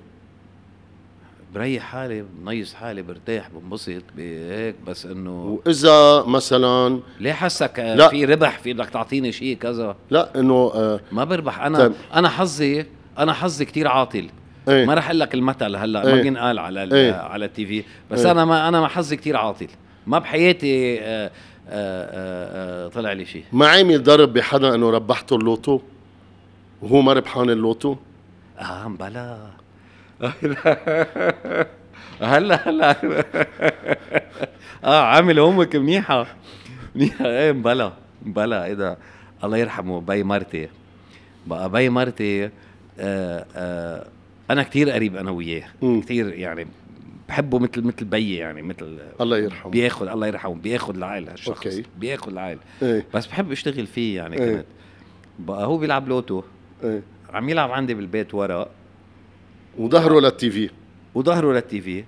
بريح حالي بنيس حالي برتاح بنبسط بهيك بس انه واذا مثلا ليه حسك لا. في ربح في بدك تعطيني شيء كذا لا انه آه ما بربح انا طيب. انا حظي انا حظي كتير عاطل ايه؟ ما رح اقول لك المثل هلا ايه؟ ما بينقال على ايه؟ على التي في بس ايه؟ انا ما انا ما حظي كتير عاطل ما بحياتي آه طلع لي شيء ما عامل ضرب بحدا انه ربحته اللوتو وهو ما ربحان اللوتو اه بلا هلا هلا اه عامل امك منيحه منيحه ايه مبلا مبلا ايه الله يرحمه بي مرتي بقى بي مرتي آه آه انا كثير قريب انا وياه كثير يعني بحبه مثل مثل بيي يعني مثل الله يرحمه بياخذ الله يرحمه بياخذ العائله الشخص أوكي. بياخذ العائله ايه. بس بحب اشتغل فيه يعني ايه. كنت بقى هو بيلعب لوتو ايه. عم يلعب عندي بالبيت ورق وظهره للتي في وظهره للتي في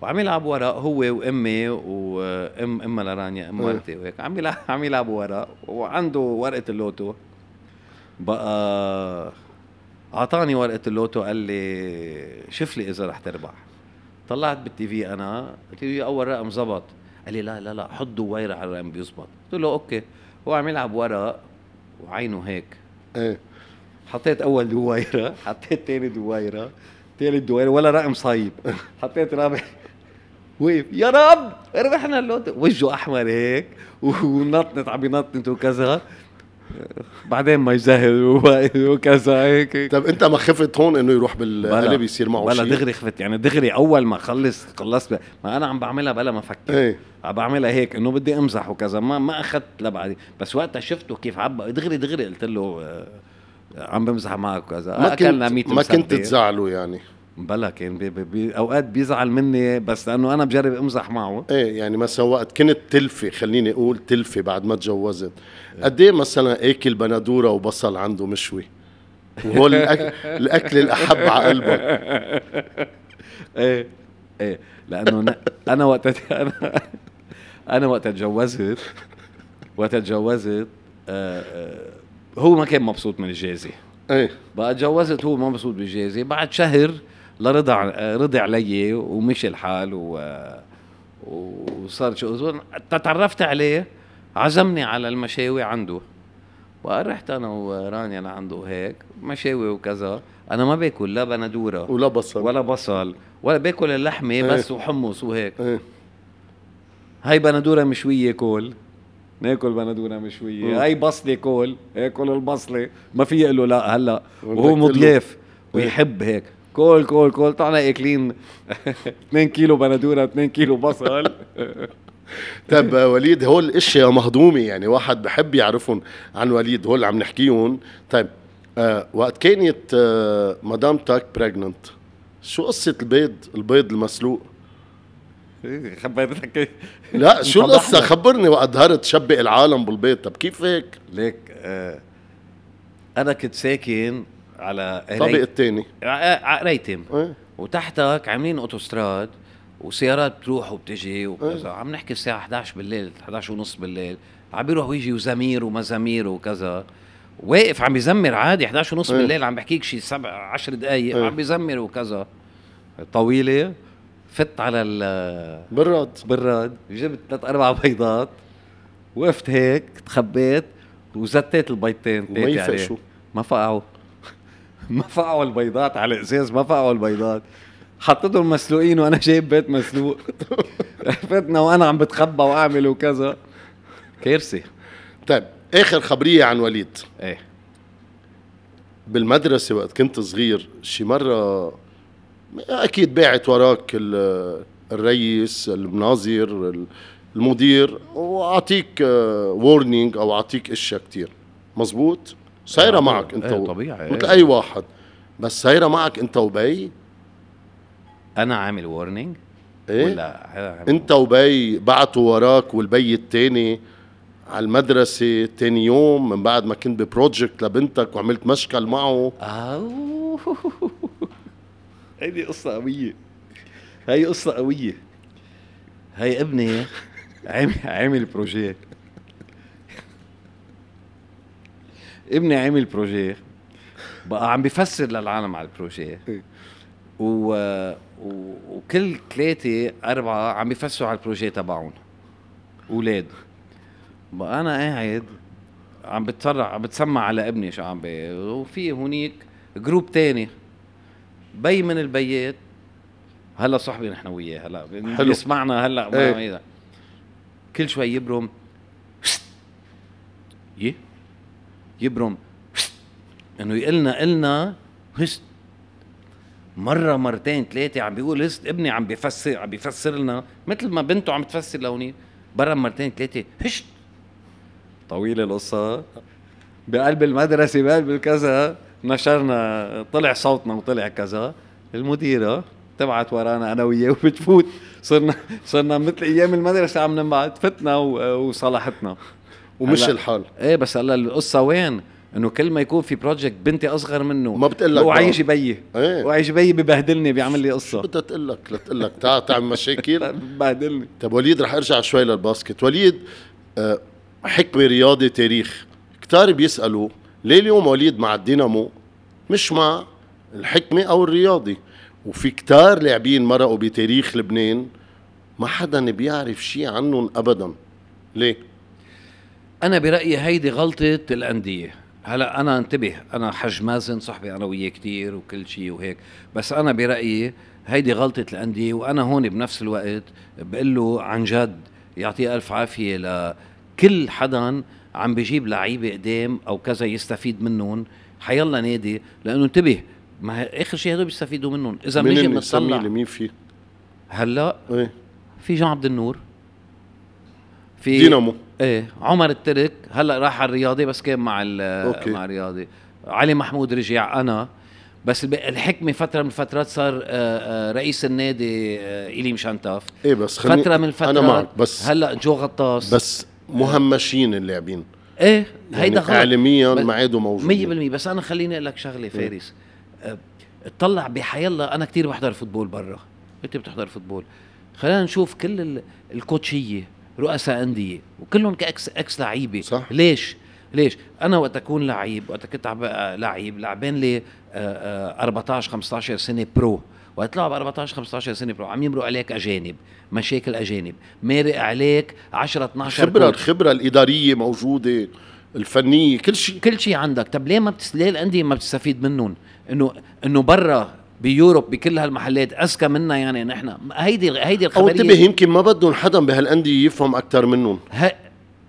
وعم يلعب ورق هو وامي وام امها لرانيا ام والدتي ايه. وهيك عم يلعب عم يلعب ورق وعنده ورقه اللوتو بقى اعطاني ورقه اللوتو قال لي شوف لي اذا رح تربح طلعت بالتي في انا قلت له اول رقم زبط قال لي لا لا لا حط دويره على الرقم بيزبط قلت له اوكي هو عم يلعب ورق وعينه هيك ايه حطيت اول دويره حطيت ثاني دويره ثالث دويره ولا رقم صايب حطيت رابع وقف يا رب ربحنا اللوتو وجهه احمر هيك ونطنت عم ينطنت وكذا بعدين ما يجهز وكذا هيك طب انت ما خفت هون انه يروح بالقلب يصير معه شيء بلا دغري خفت يعني دغري اول ما خلص خلصت ما انا عم بعملها بلا ما افكر ايه بعملها هيك انه بدي امزح وكذا ما ما اخذت لبعدي بس وقتها شفته كيف عبى دغري دغري قلت له آه، عم بمزح معك وكذا ما اكلنا كنت ما كنت تزعله يعني بلا كان بي بي بي اوقات بيزعل مني بس لانه انا بجرب امزح معه ايه يعني مثلا وقت كنت تلفي خليني اقول تلفي بعد ما تجوزت قد ايه مثلا اكل بندوره وبصل عنده مشوي وهو الأكل, الاكل الاحب على قلبك ايه ايه لانه انا وقت انا انا وقت اتجوزت وقت اتجوزت آه آه هو ما كان مبسوط من الجازه ايه بقى اتجوزت هو ما مبسوط بالجازه بعد شهر لرضى رضي علي ومشي الحال و وصار شو تعرفت عليه عزمني على المشاوي عنده ورحت انا ورانيا لعنده هيك مشاوي وكذا انا ما باكل لا بندوره ولا بصل ولا بصل ولا باكل اللحمه ايه. بس وحمص وهيك ايه. هاي بندوره مشويه كول ناكل بندوره مشويه هاي بصله كول اكل البصله ما في له لا هلا وهو مضياف إيه. ويحب هيك كول كول كول طعنا اكلين 2 كيلو بندوره 2 كيلو بصل طب وليد هول اشياء مهضومه يعني واحد بحب يعرفهم عن وليد هول عم نحكيهم طيب آه وقت كانت آه تاك بريجننت شو قصه البيض البيض المسلوق إيه، خبرتك لا شو القصه خبرني وقت ظهرت شبق العالم بالبيض طب كيف هيك ليك آه انا كنت ساكن على الطابق الثاني عقريتم ايه؟ وتحتك عاملين اوتوستراد وسيارات بتروح وبتجي إيه. وكذا ايه؟ عم نحكي الساعه 11 بالليل 11 ونص بالليل عم بيروح ويجي وزمير ومزامير وكذا واقف عم بيزمر عادي 11 ونص ايه؟ بالليل عم بحكيك شي سبع 10 دقائق ايه؟ عم بيزمر وكذا طويله فت على ال براد براد جبت ثلاث اربع بيضات وقفت هيك تخبيت وزتيت البيضتين ما يعني. يفقشوا ما فقعوا ما فقعوا البيضات على اساس ما فقعوا البيضات حطيتهم مسلوقين وانا جايب بيت مسلوق فتنا وانا عم بتخبى واعمل وكذا كارثه طيب اخر خبريه عن وليد ايه بالمدرسه وقت كنت صغير شي مره اكيد باعت وراك الرئيس المناظر المدير واعطيك وورنينج او اعطيك اشياء كتير مزبوط سايره معك انت ايه طبيعي إيه. مثل اي واحد بس سايره معك انت وبي انا عامل وورنينج ايه ولا عامل انت وبي بعتوا وراك والبي التاني على المدرسة تاني يوم من بعد ما كنت ببروجكت لبنتك وعملت مشكل معه هيدي قصة قوية هي قصة قوية هي ابني عامل عامل بروجيك ابني عامل بروجيه بقى عم بفسر للعالم على البروجيه إيه. و... و... وكل ثلاثة أربعة عم بفسروا على البروجيه تبعهم أولاد بقى أنا قاعد عم بتطلع عم بتسمع على ابني شو عم بي وفي هونيك جروب تاني بي من البيات هلا صاحبي نحن وياه هلا حلو. يسمعنا هلا ايه. كل شوي يبرم يي يبرم انه يقلنا قلنا هست مره مرتين ثلاثه عم بيقول هست ابني عم بيفسر عم بيفسر لنا مثل ما بنته عم تفسر لهونيك برا مرتين ثلاثه هشت طويله القصه بقلب المدرسه بقلب الكذا نشرنا طلع صوتنا وطلع كذا المديره تبعت ورانا انا وياه وبتفوت صرنا صرنا مثل ايام المدرسه عم نبعت فتنا وصلحتنا ومش الحال ايه بس هلا القصه وين؟ انه كل ما يكون في بروجكت بنتي اصغر منه ما بتقلك وعيش بيي ايه؟ وعيش بيي ببهدلني بيعمل لي قصه بدها تقول لك لتقول لك تعال تعمل مشاكل بهدلني طيب وليد رح ارجع شوي للباسكت وليد آه، حكمه رياضي تاريخ كتار بيسالوا ليه اليوم وليد مع الدينامو مش مع الحكمه او الرياضي وفي كتار لاعبين مرقوا بتاريخ لبنان ما حدا بيعرف شيء عنهم ابدا ليه انا برايي هيدي غلطه الانديه هلا انا انتبه انا حج مازن صاحبي انا وياه كثير وكل شيء وهيك بس انا برايي هيدي غلطه الانديه وانا هون بنفس الوقت بقول له عن جد يعطيه الف عافيه لكل حدا عم بجيب لعيبه قدام او كذا يستفيد منهم حيلا نادي لانه انتبه ما اخر شيء هدول بيستفيدوا منهم اذا بنيجي بنطلع مين في هلا ايه؟ في جان عبد النور في دينامو ايه عمر الترك هلا راح على الرياضي بس كان مع أوكي. مع الرياضي علي محمود رجع انا بس الحكمه فتره من الفترات صار آه، آه، رئيس النادي آه، الي مشانتاف ايه بس خلني فتره من الفترات انا معك بس هلا جو غطاس بس مهمشين اللاعبين ايه يعني هيدا يعني اعلاميا ما عادوا موجودين 100% بس انا خليني اقول لك شغله إيه. فارس اطلع الله انا كثير بحضر فوتبول برا انت بتحضر فوتبول خلينا نشوف كل الكوتشيه رؤساء انديه وكلهم كاكس اكس لعيبه صح ليش؟ ليش؟ انا وقت اكون لعيب وقت كنت لعيب لعبان لي 14 آه، 15 آه، سنه برو وقت لعب 14 15 سنه برو عم يمروا عليك اجانب مشاكل اجانب مارق عليك 10 12 خبره كوتش. الخبره الاداريه موجوده الفنيه كل شيء كل شيء عندك طب ليه ما بتس... ليه الانديه ما بتستفيد منهم انه انه برا بيوروب بكل هالمحلات اذكى منا يعني نحن هيدي هيدي الخبريه او انتبه يمكن ما بدهم حدا بهالانديه يفهم اكثر منهم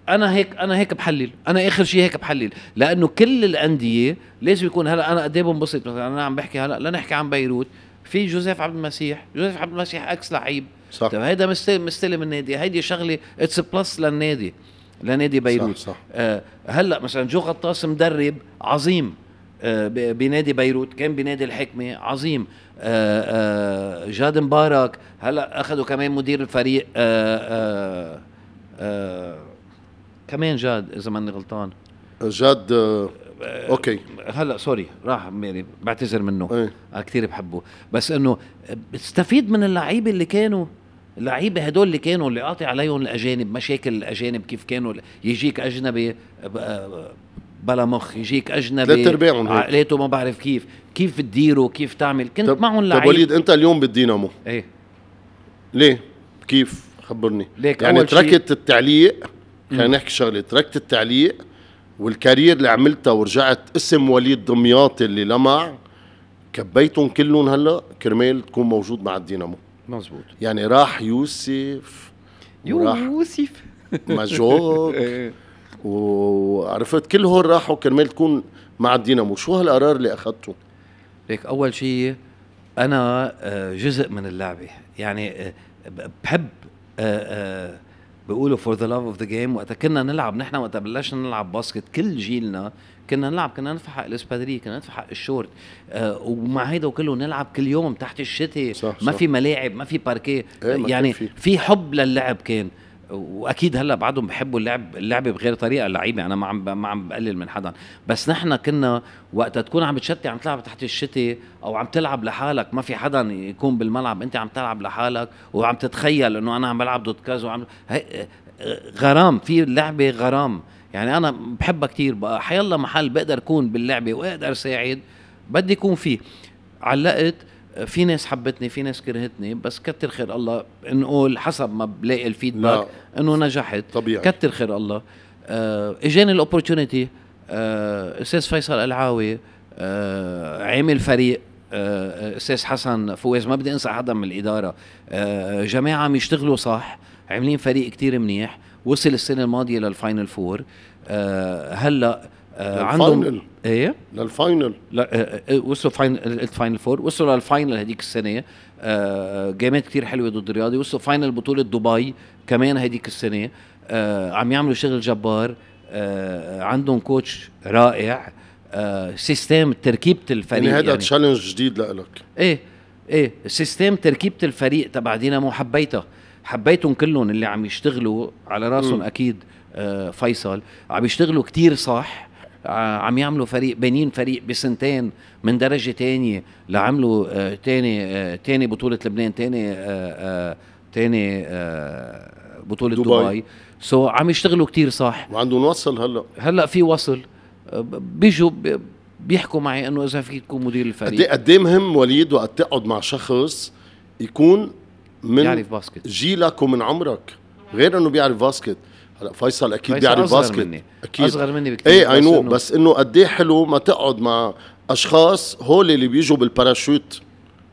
انا هيك انا هيك بحلل انا اخر شيء هيك بحلل لانه كل الانديه لازم يكون هلا انا قد ايه بنبسط مثلا انا عم بحكي هلا لنحكي عن بيروت في جوزيف عبد المسيح جوزيف عبد المسيح اكس لعيب صح طيب هيدا مستلم مستلم النادي هيدي شغله اتس بلس للنادي لنادي بيروت صح, صح. آه هلا مثلا جو غطاس مدرب عظيم آه، بنادي بيروت كان بنادي الحكمة عظيم آه، آه، جاد مبارك هلا أخذوا كمان مدير الفريق كمان جاد إذا ماني غلطان جاد اوكي هلا سوري راح ميري يعني بعتذر منه ايه. انا كثير بحبه بس انه بتستفيد من اللعيبه اللي كانوا اللعيبه هدول اللي كانوا اللي قاطع عليهم الاجانب مشاكل الاجانب كيف كانوا يجيك اجنبي بلا مخ يجيك اجنبي ثلاث ارباعهم عقلاته ما بعرف كيف كيف تديره كيف تعمل كنت معهم لعيب طب وليد انت اليوم بالدينامو ايه ليه كيف خبرني ليك يعني تركت شي... التعليق خلينا نحكي شغله تركت التعليق والكارير اللي عملتها ورجعت اسم وليد دمياطي اللي لمع كبيتهم كلهم هلا كرمال تكون موجود مع الدينامو مزبوط يعني راح يوسف يوسف مجوك إيه. وعرفت كل هول راحوا كرمال تكون مع الدينامو شو هالقرار اللي اخذته ليك اول شيء انا آه، جزء من اللعبه يعني آه، بحب آه، بيقولوا فور ذا لاف اوف ذا جيم وقت كنا نلعب نحن وقت بلشنا نلعب باسكت كل جيلنا كنا نلعب كنا ندفع حق الاسبادري كنا ندفع حق الشورت آه ومع هيدا وكله نلعب كل يوم تحت الشتاء ما في ملاعب ما في باركيه ايه يعني في. في حب للعب كان واكيد هلا بعدهم بحبوا اللعب اللعبه بغير طريقه لعيبه انا ما عم ما عم بقلل من حدا بس نحن كنا وقتها تكون عم تشتي عم تلعب تحت الشتي او عم تلعب لحالك ما في حدا يكون بالملعب انت عم تلعب لحالك وعم تتخيل انه انا عم بلعب ضد كذا وعم غرام في اللعبه غرام يعني انا بحبها كثير بقى حيالله محل بقدر اكون باللعبه واقدر ساعد بدي يكون فيه علقت في ناس حبتني في ناس كرهتني بس كتر خير الله نقول حسب ما بلاقي الفيدباك انه نجحت طبيعي كتر خير الله آه اجاني الاوبورتونيتي آه استاذ فيصل العاوي آه عامل فريق آه، استاذ حسن فواز ما بدي انسى حدا من الاداره آه، جماعه عم يشتغلوا صح عاملين فريق كتير منيح وصل السنه الماضيه للفاينل آه، فور هلا آه، عندهم ايه للفاينل لا آه، آه، وصلوا فاينل الفاينل فور وصلوا للفاينل هديك السنه جيمات كثير حلوه ضد الرياضي وصلوا فاينل بطوله دبي كمان هديك السنه عم يعملوا شغل جبار عندهم كوتش رائع سيستم تركيبه الفريق يعني هذا يعني. تشالنج جديد لك ايه ايه سيستم تركيبه الفريق تبع دينامو حبيتها حبيتهم كلهم اللي عم يشتغلوا على راسهم اكيد فيصل عم يشتغلوا كتير صح آه، عم يعملوا فريق بانين فريق بسنتين من درجه تانية لعملوا آه، تاني آه، تاني بطوله لبنان تاني تاني بطوله دبي, دبي. سو عم يشتغلوا كتير صح وعندهم وصل هلا هلا في وصل بيجوا بيحكوا معي انه اذا فيك تكون مدير الفريق قد ايه, إيه مهم وليد وقت إيه تقعد مع شخص يكون من يعرف باسكت جيلك ومن عمرك غير انه بيعرف باسكت هلا فيصل اكيد فيصل بيعرف باسكت مني. اكيد اصغر مني بكثير ايه اي نو بس انه قد ايه حلو ما تقعد مع اشخاص هول اللي بيجوا بالباراشوت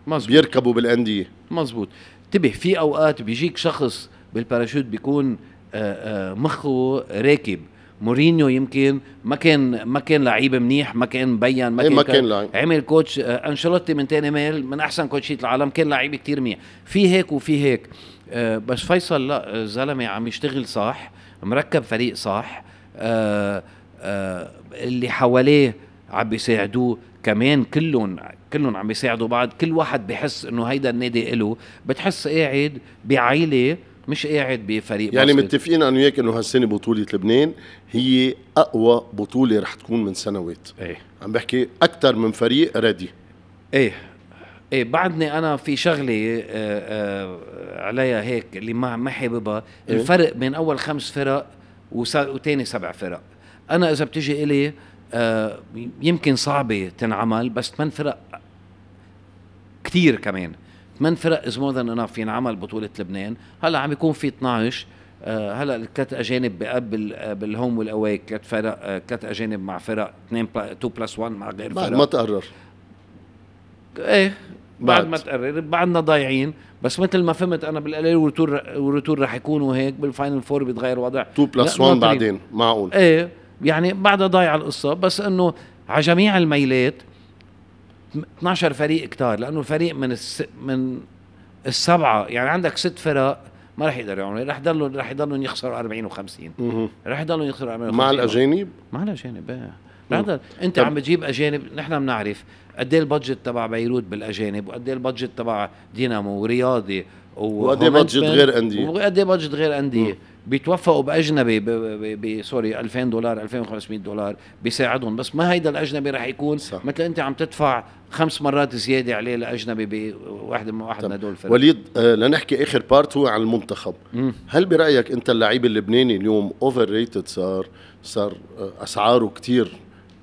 مزبوط. بيركبوا بالانديه مزبوط انتبه في اوقات بيجيك شخص بالباراشوت بيكون آه، آه، مخه راكب مورينيو يمكن ما كان ما كان لعيب منيح ما كان مبين ما إيه، كان, ما كان عمل كوتش آه، انشلوتي من تاني ميل من احسن كوتشيت العالم كان لعيب كتير منيح في هيك وفي هيك بس فيصل لا الزلمه عم يشتغل صح مركب فريق صح آآ آه، آه، اللي حواليه عم بيساعدوه كمان كلهم كلهم عم بيساعدوا بعض كل واحد بحس انه هيدا النادي إله بتحس قاعد بعيله مش قاعد بفريق يعني باسكت. متفقين انا وياك انه هالسنه بطوله لبنان هي اقوى بطوله رح تكون من سنوات ايه عم بحكي اكثر من فريق ردي ايه ايه بعدني انا في شغله إيه، إيه، عليها هيك اللي ما ما حاببها إيه؟ الفرق بين اول خمس فرق وثاني سبع فرق انا اذا بتجي الي آه، يمكن صعبه تنعمل بس ثمان فرق كثير كمان ثمان فرق از مور ذان انف ينعمل بطوله لبنان هلا عم يكون في 12 آه، هلا الثلاث اجانب بقبل بالهوم والاواي ثلاث فرق ثلاث آه، اجانب مع فرق 2 بلس 1 مع غير فرق ما تقرر ايه بعد ما تقرر بعدنا ضايعين بس مثل ما فهمت انا بالقليل والرتور رح يكونوا هيك بالفاينل فور بيتغير وضع 2 بلس 1 بعدين معقول ايه يعني بعدها ضايعه القصه بس انه على جميع الميلات 12 فريق كتار لانه الفريق من الس... من السبعه يعني عندك ست فرق ما رح يقدروا يعملوا رح يضلوا رح يضلوا يخسروا 40 و50 رح يضلوا يخسروا 40 و50 مع الاجانب مع الاجانب ايه انت عم بتجيب اجانب نحن بنعرف قد ايه البادجت تبع بيروت بالاجانب وقد ايه البادجت تبع دينامو ورياضي وقد ايه بادجت غير انديه وقد ايه بادجت غير انديه بيتوفقوا باجنبي بسوري 2000 دولار 2500 دولار بيساعدهم بس ما هيدا الاجنبي رح يكون صح. مثل انت عم تدفع خمس مرات زياده عليه لاجنبي بواحد من واحد من هدول الفرق وليد آه لنحكي اخر بارت هو عن المنتخب مم. هل برايك انت اللعيب اللبناني اليوم اوفر ريتد صار صار آه، اسعاره كثير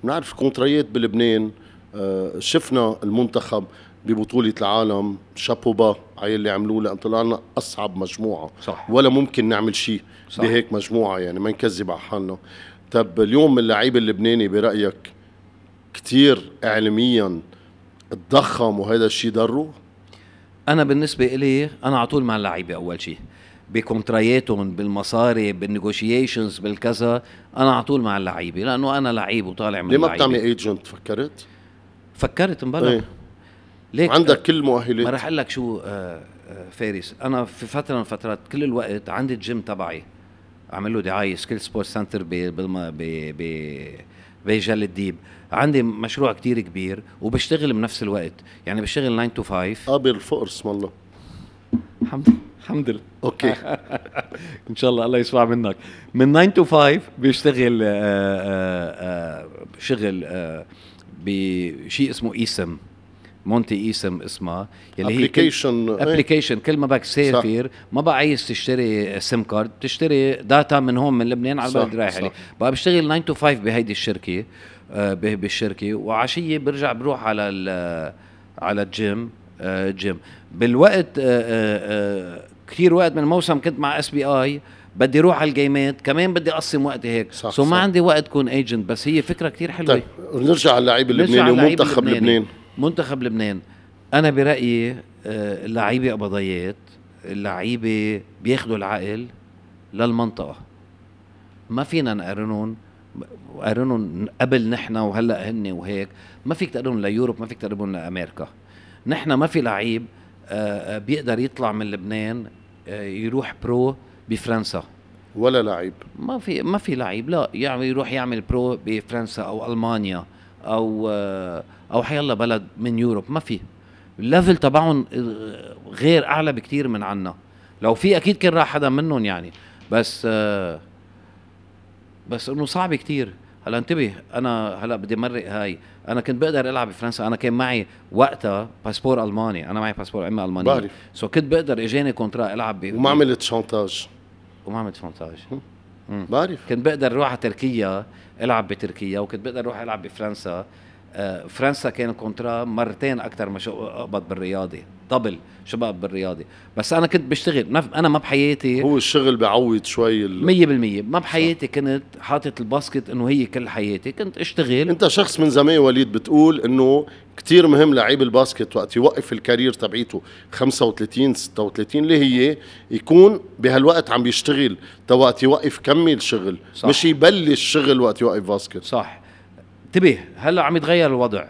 بنعرف كونتريات بلبنان آه، شفنا المنتخب ببطولة العالم شابوبا على اللي عملوه لأن طلعنا أصعب مجموعة صح. ولا ممكن نعمل شيء بهيك مجموعة يعني ما نكذب على حالنا طب اليوم اللعيب اللبناني برأيك كتير إعلاميا تضخم وهذا الشيء ضره؟ أنا بالنسبة إلي أنا على طول مع اللعيبة أول شيء بكونترياتهم بالمصاري بالنيغوشيشنز بالكذا انا على طول مع اللعيبه لانه انا لعيب وطالع من ليه ما بتعمل ايجنت فكرت؟ فكرت مبلغ ايه. ليك عندك آه، كل المؤهلات ما رح اقول لك شو آه، آه، فارس انا في فتره من فترات كل الوقت عندي الجيم تبعي اعمل له دعايه سكيل سبورت سنتر ب بجل الديب عندي مشروع كتير كبير وبشتغل بنفس الوقت يعني بشتغل 9 تو 5 قابل فقر اسم الله الحمد الحمد لله اوكي ان شاء الله الله يسمع منك من 9 تو 5 بيشتغل آآ آآ شغل آآ بشيء اسمه ايسم مونتي ايسم اسمها يلي هي ابلكيشن ابلكيشن كل ما بدك تسافر ما بقى عايز تشتري سيم كارد بتشتري داتا من هون من لبنان على البلد رايح عليه بقى بشتغل 9 تو 5 بهيدي الشركه آه بالشركه وعشيه برجع بروح على آه، على الجيم آه جيم بالوقت آه،, آه،, آه كثير وقت من الموسم كنت مع اس بي اي بدي روح على الجيمات كمان بدي اقسم وقتي هيك صح سو صح. ما عندي وقت كون ايجنت بس هي فكره كتير حلوه طيب ونرجع على اللعيب اللبناني ومنتخب لبنان منتخب لبنان انا برايي آه، اللعيبه قبضيات اللعيبه بياخذوا العقل للمنطقه ما فينا نقارنهم قارنهم قبل نحن وهلا هن وهيك ما فيك تقارنهم ليوروب ما فيك تقارنهم لامريكا نحن ما في لعيب آه، آه، بيقدر يطلع من لبنان يروح برو بفرنسا ولا لعيب ما في ما في لعيب لا يعني يروح يعمل برو بفرنسا او المانيا او آه، او حيلا بلد من يوروب ما في الليفل تبعهم آه، غير اعلى بكثير من عنا لو في اكيد كان راح حدا منهم يعني بس آه، بس انه صعب كثير هلا انتبه انا هلا بدي مرق هاي انا كنت بقدر العب بفرنسا انا كان معي وقتها باسبور الماني انا معي باسبور عمه الماني بعرف سو كنت بقدر اجاني كونترا العب ب وما عملت شانتاج وما عملت شانتاج بعرف كنت بقدر اروح على تركيا العب بتركيا وكنت بقدر اروح العب بفرنسا آه، فرنسا كان كونترا مرتين اكثر ما شو اقبض بالرياضي دبل شباب بالرياضي بس انا كنت بشتغل ما انا ما بحياتي هو الشغل بعوض شوي 100% بالمية ما بحياتي صح. كنت حاطط الباسكت انه هي كل حياتي كنت اشتغل انت شخص من زمان وليد بتقول انه كتير مهم لعيب الباسكت وقت يوقف الكارير تبعيته 35 36 اللي هي يكون بهالوقت عم بيشتغل تا وقت يوقف كمل شغل صح. مش يبلش شغل وقت يوقف باسكت صح انتبه هلا عم يتغير الوضع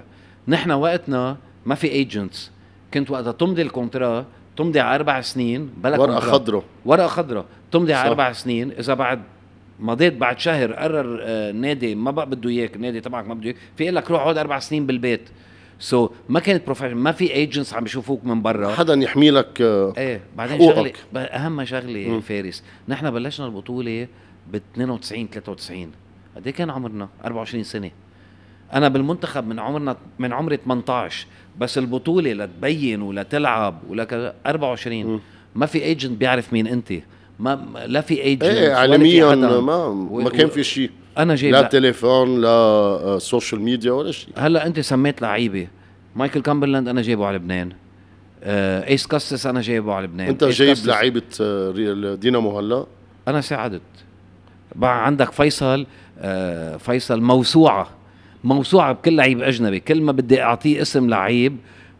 نحن وقتنا ما في ايجنتس كنت وقتها تمضي الكونترا تمضي على اربع سنين بلا ورقه خضراء ورقه خضراء تمضي على اربع سنين اذا بعد مضيت بعد شهر قرر النادي آه، ما بقى بده اياك النادي تبعك ما بده اياك في لك روح اقعد اربع سنين بالبيت سو so, ما كانت ما في ايجنتس عم يشوفوك من برا حدا يحمي لك آه، ايه بعدين شغله اهم شغله فارس نحن بلشنا البطوله ب 92 93 قد إيه كان عمرنا 24 سنه انا بالمنتخب من عمرنا من عمري 18 بس البطوله لتبين ولتلعب ولا 24 م. ما في ايجنت بيعرف مين انت ما لا في ايجنت ايه عالميا ما ما كان في شيء انا جايب لا, لا تليفون لا سوشيال آه، ميديا ولا شيء هلا انت سميت لعيبه مايكل كامبرلاند انا جايبه على لبنان آه ايس كاستس انا جايبه على لبنان انت جايب لعيبه آه، دينامو هلا انا ساعدت بقى عندك فيصل آه فيصل موسوعه موسوعه بكل لعيب اجنبي كل ما بدي اعطيه اسم لعيب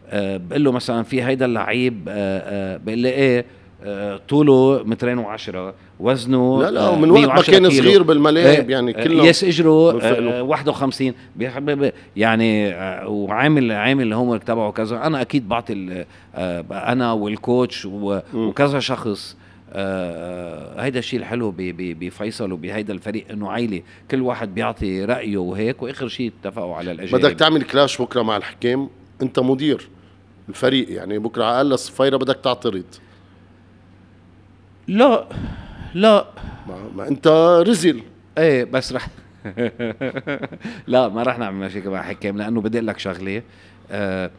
أه بقول له مثلا في هيدا اللعيب أه, آه، بقول لي ايه آه، طوله مترين وعشرة وزنه لا لا آه، ومن وقت ما كان صغير بالملاعب إيه، يعني كله يس اجره 51 يعني وعامل عامل الهوم ورك تبعه كذا انا اكيد بعطي انا والكوتش وكذا شخص آه، آه، هيدا الشيء الحلو بفيصل وبهيدا الفريق انه عيله كل واحد بيعطي رايه وهيك واخر شيء اتفقوا على الاجانب بدك تعمل كلاش بكره مع الحكام انت مدير الفريق يعني بكره على الاقل الصفيره بدك تعترض لا لا ما, ما انت رزل ايه بس رح لا ما رح نعمل مشاكل مع الحكام لانه بدي اقول لك شغله آه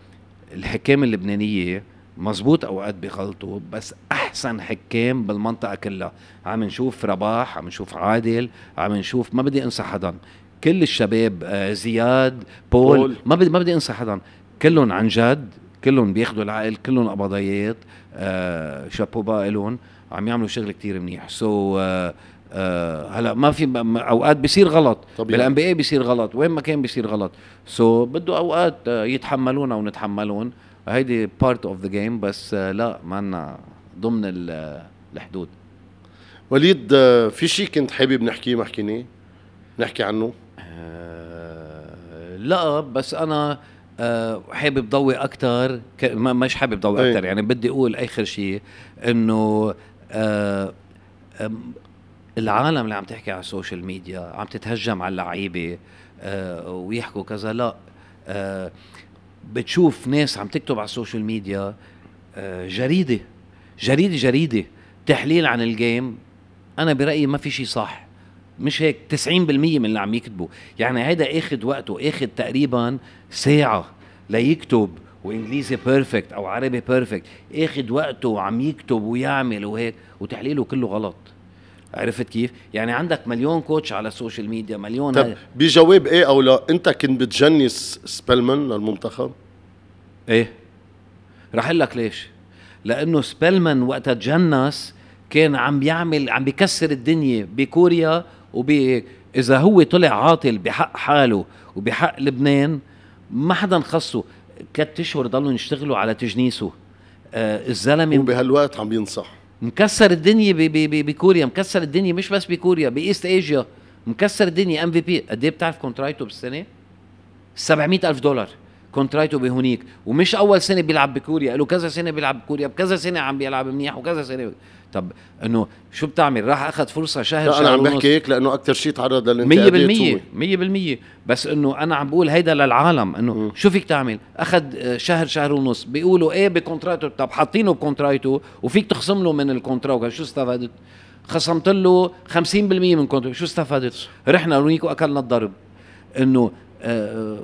الحكام اللبنانيه مزبوط اوقات بيغلطوا بس احسن حكام بالمنطقه كلها عم نشوف رباح عم نشوف عادل عم نشوف ما بدي انسى حدا كل الشباب آه، زياد بول, بول. ما بدي ما بدي انسى حدا كلهم عن جد كلهم بياخذوا العقل كلهم قبضيات آه، شابو شابوبا الهم عم يعملوا شغل كتير منيح سو so, آه،, آه هلا ما في اوقات بيصير غلط بالان بي اي بيصير غلط وين ما كان بيصير غلط سو so, بده اوقات يتحملونا ونتحملون هيدي بارت اوف ذا جيم بس آه، لا ما ضمن آه، الحدود وليد آه، في شيء كنت حابب نحكيه ما حكيناه نحكي عنه أه لا بس انا أه حابب ضوي اكثر مش حابب ضوي إيه. اكثر يعني بدي اقول اخر شيء انه أه العالم اللي عم تحكي على السوشيال ميديا عم تتهجم على اللعيبه ويحكوا كذا لا بتشوف ناس عم تكتب على السوشيال ميديا آه، جريده جريده جريده تحليل عن الجيم انا برايي ما في شيء صح مش هيك 90% من اللي عم يكتبوا يعني هيدا اخذ وقته اخذ تقريبا ساعه ليكتب وانجليزي بيرفكت او عربي بيرفكت اخذ وقته وعم يكتب ويعمل وهيك وتحليله كله غلط عرفت كيف يعني عندك مليون كوتش على السوشيال ميديا مليون طب بجواب ايه او لا انت كنت بتجنس سبيلمان للمنتخب ايه رح اقول لك ليش لانه سبيلمان وقتها تجنس كان عم بيعمل عم بيكسر الدنيا بكوريا وبي اذا هو طلع عاطل بحق حاله وبحق لبنان ما حدا خصه ثلاث اشهر ضلوا يشتغلوا على تجنيسه آه الزلمه وبهالوقت عم ينصح مكسر الدنيا بكوريا مكسر الدنيا مش بس بكوريا بايست ايجيا مكسر الدنيا ام في بي قد ايه بتعرف كونترايتو بالسنه 700 الف دولار كونترايتو بهونيك ومش اول سنه بيلعب بكوريا له كذا سنه بيلعب بكوريا بكذا سنه عم بيلعب منيح وكذا سنه طب انه شو بتعمل راح اخذ فرصه شهر لا انا عم بحكي هيك لانه اكثر شيء تعرض للانتقادات 100% 100% بس انه انا عم بقول هيدا للعالم انه شو فيك تعمل اخذ آه، شهر شهر ونص بيقولوا ايه بكونترايتو طب حاطينه بكونترايتو وفيك تخصم له من الكونترا شو استفدت خصمت له 50% من كونترا شو استفدت رحنا هونيك واكلنا الضرب انه آه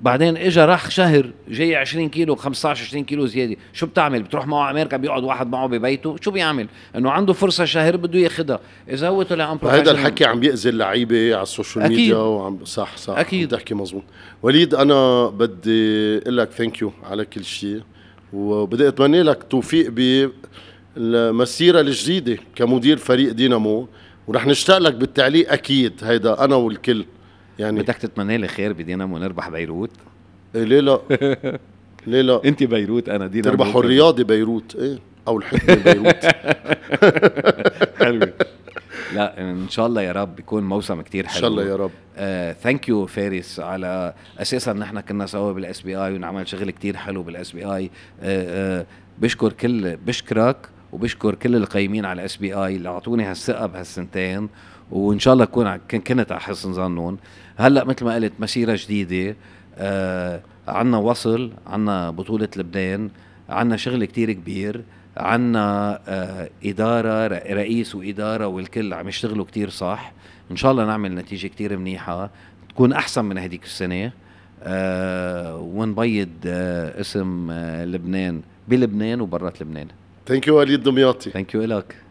بعدين اجى راح شهر جاي 20 كيلو 15 20 كيلو زياده شو بتعمل بتروح معه امريكا بيقعد واحد معه ببيته شو بيعمل انه عنده فرصه شهر بده ياخذها اذا هو طلع عم هذا الحكي عم بيأذي اللعيبه على السوشيال أكيد. ميديا وعم صح صح اكيد بتحكي مزبوط وليد انا بدي اقول لك ثانك يو على كل شيء وبدي اتمنى لك توفيق بالمسيره الجديده كمدير فريق دينامو ورح نشتاق لك بالتعليق اكيد هيدا انا والكل يعني بدك تتمنى لي خير بدينامو نربح بيروت إيه، ليه لا ليه لا انت بيروت انا دينامو تربحوا الرياضي بيروت ايه او الحكم بيروت حلوه لا ان شاء الله يا رب يكون موسم كتير حلو ان شاء الله يا رب ثانك آه، يو فارس على اساسا نحن كنا سوا بالاس بي اي ونعمل شغل كتير حلو بالاس بي اي آه، آه، بشكر كل بشكرك وبشكر كل القيمين على الاس بي اي اللي اعطوني هالثقه بهالسنتين وان شاء الله تكون كنت على حسن ظنهم هلا مثل ما قلت مسيره جديده آه عنا وصل عنا بطوله لبنان عنا شغل كتير كبير عنا آه إدارة رئيس وإدارة والكل عم يشتغلوا كتير صح إن شاء الله نعمل نتيجة كتير منيحة تكون أحسن من هديك السنة آه ونبيض آه اسم آه لبنان بلبنان وبرات لبنان ثانك يو وليد دمياطي ثانك يو لك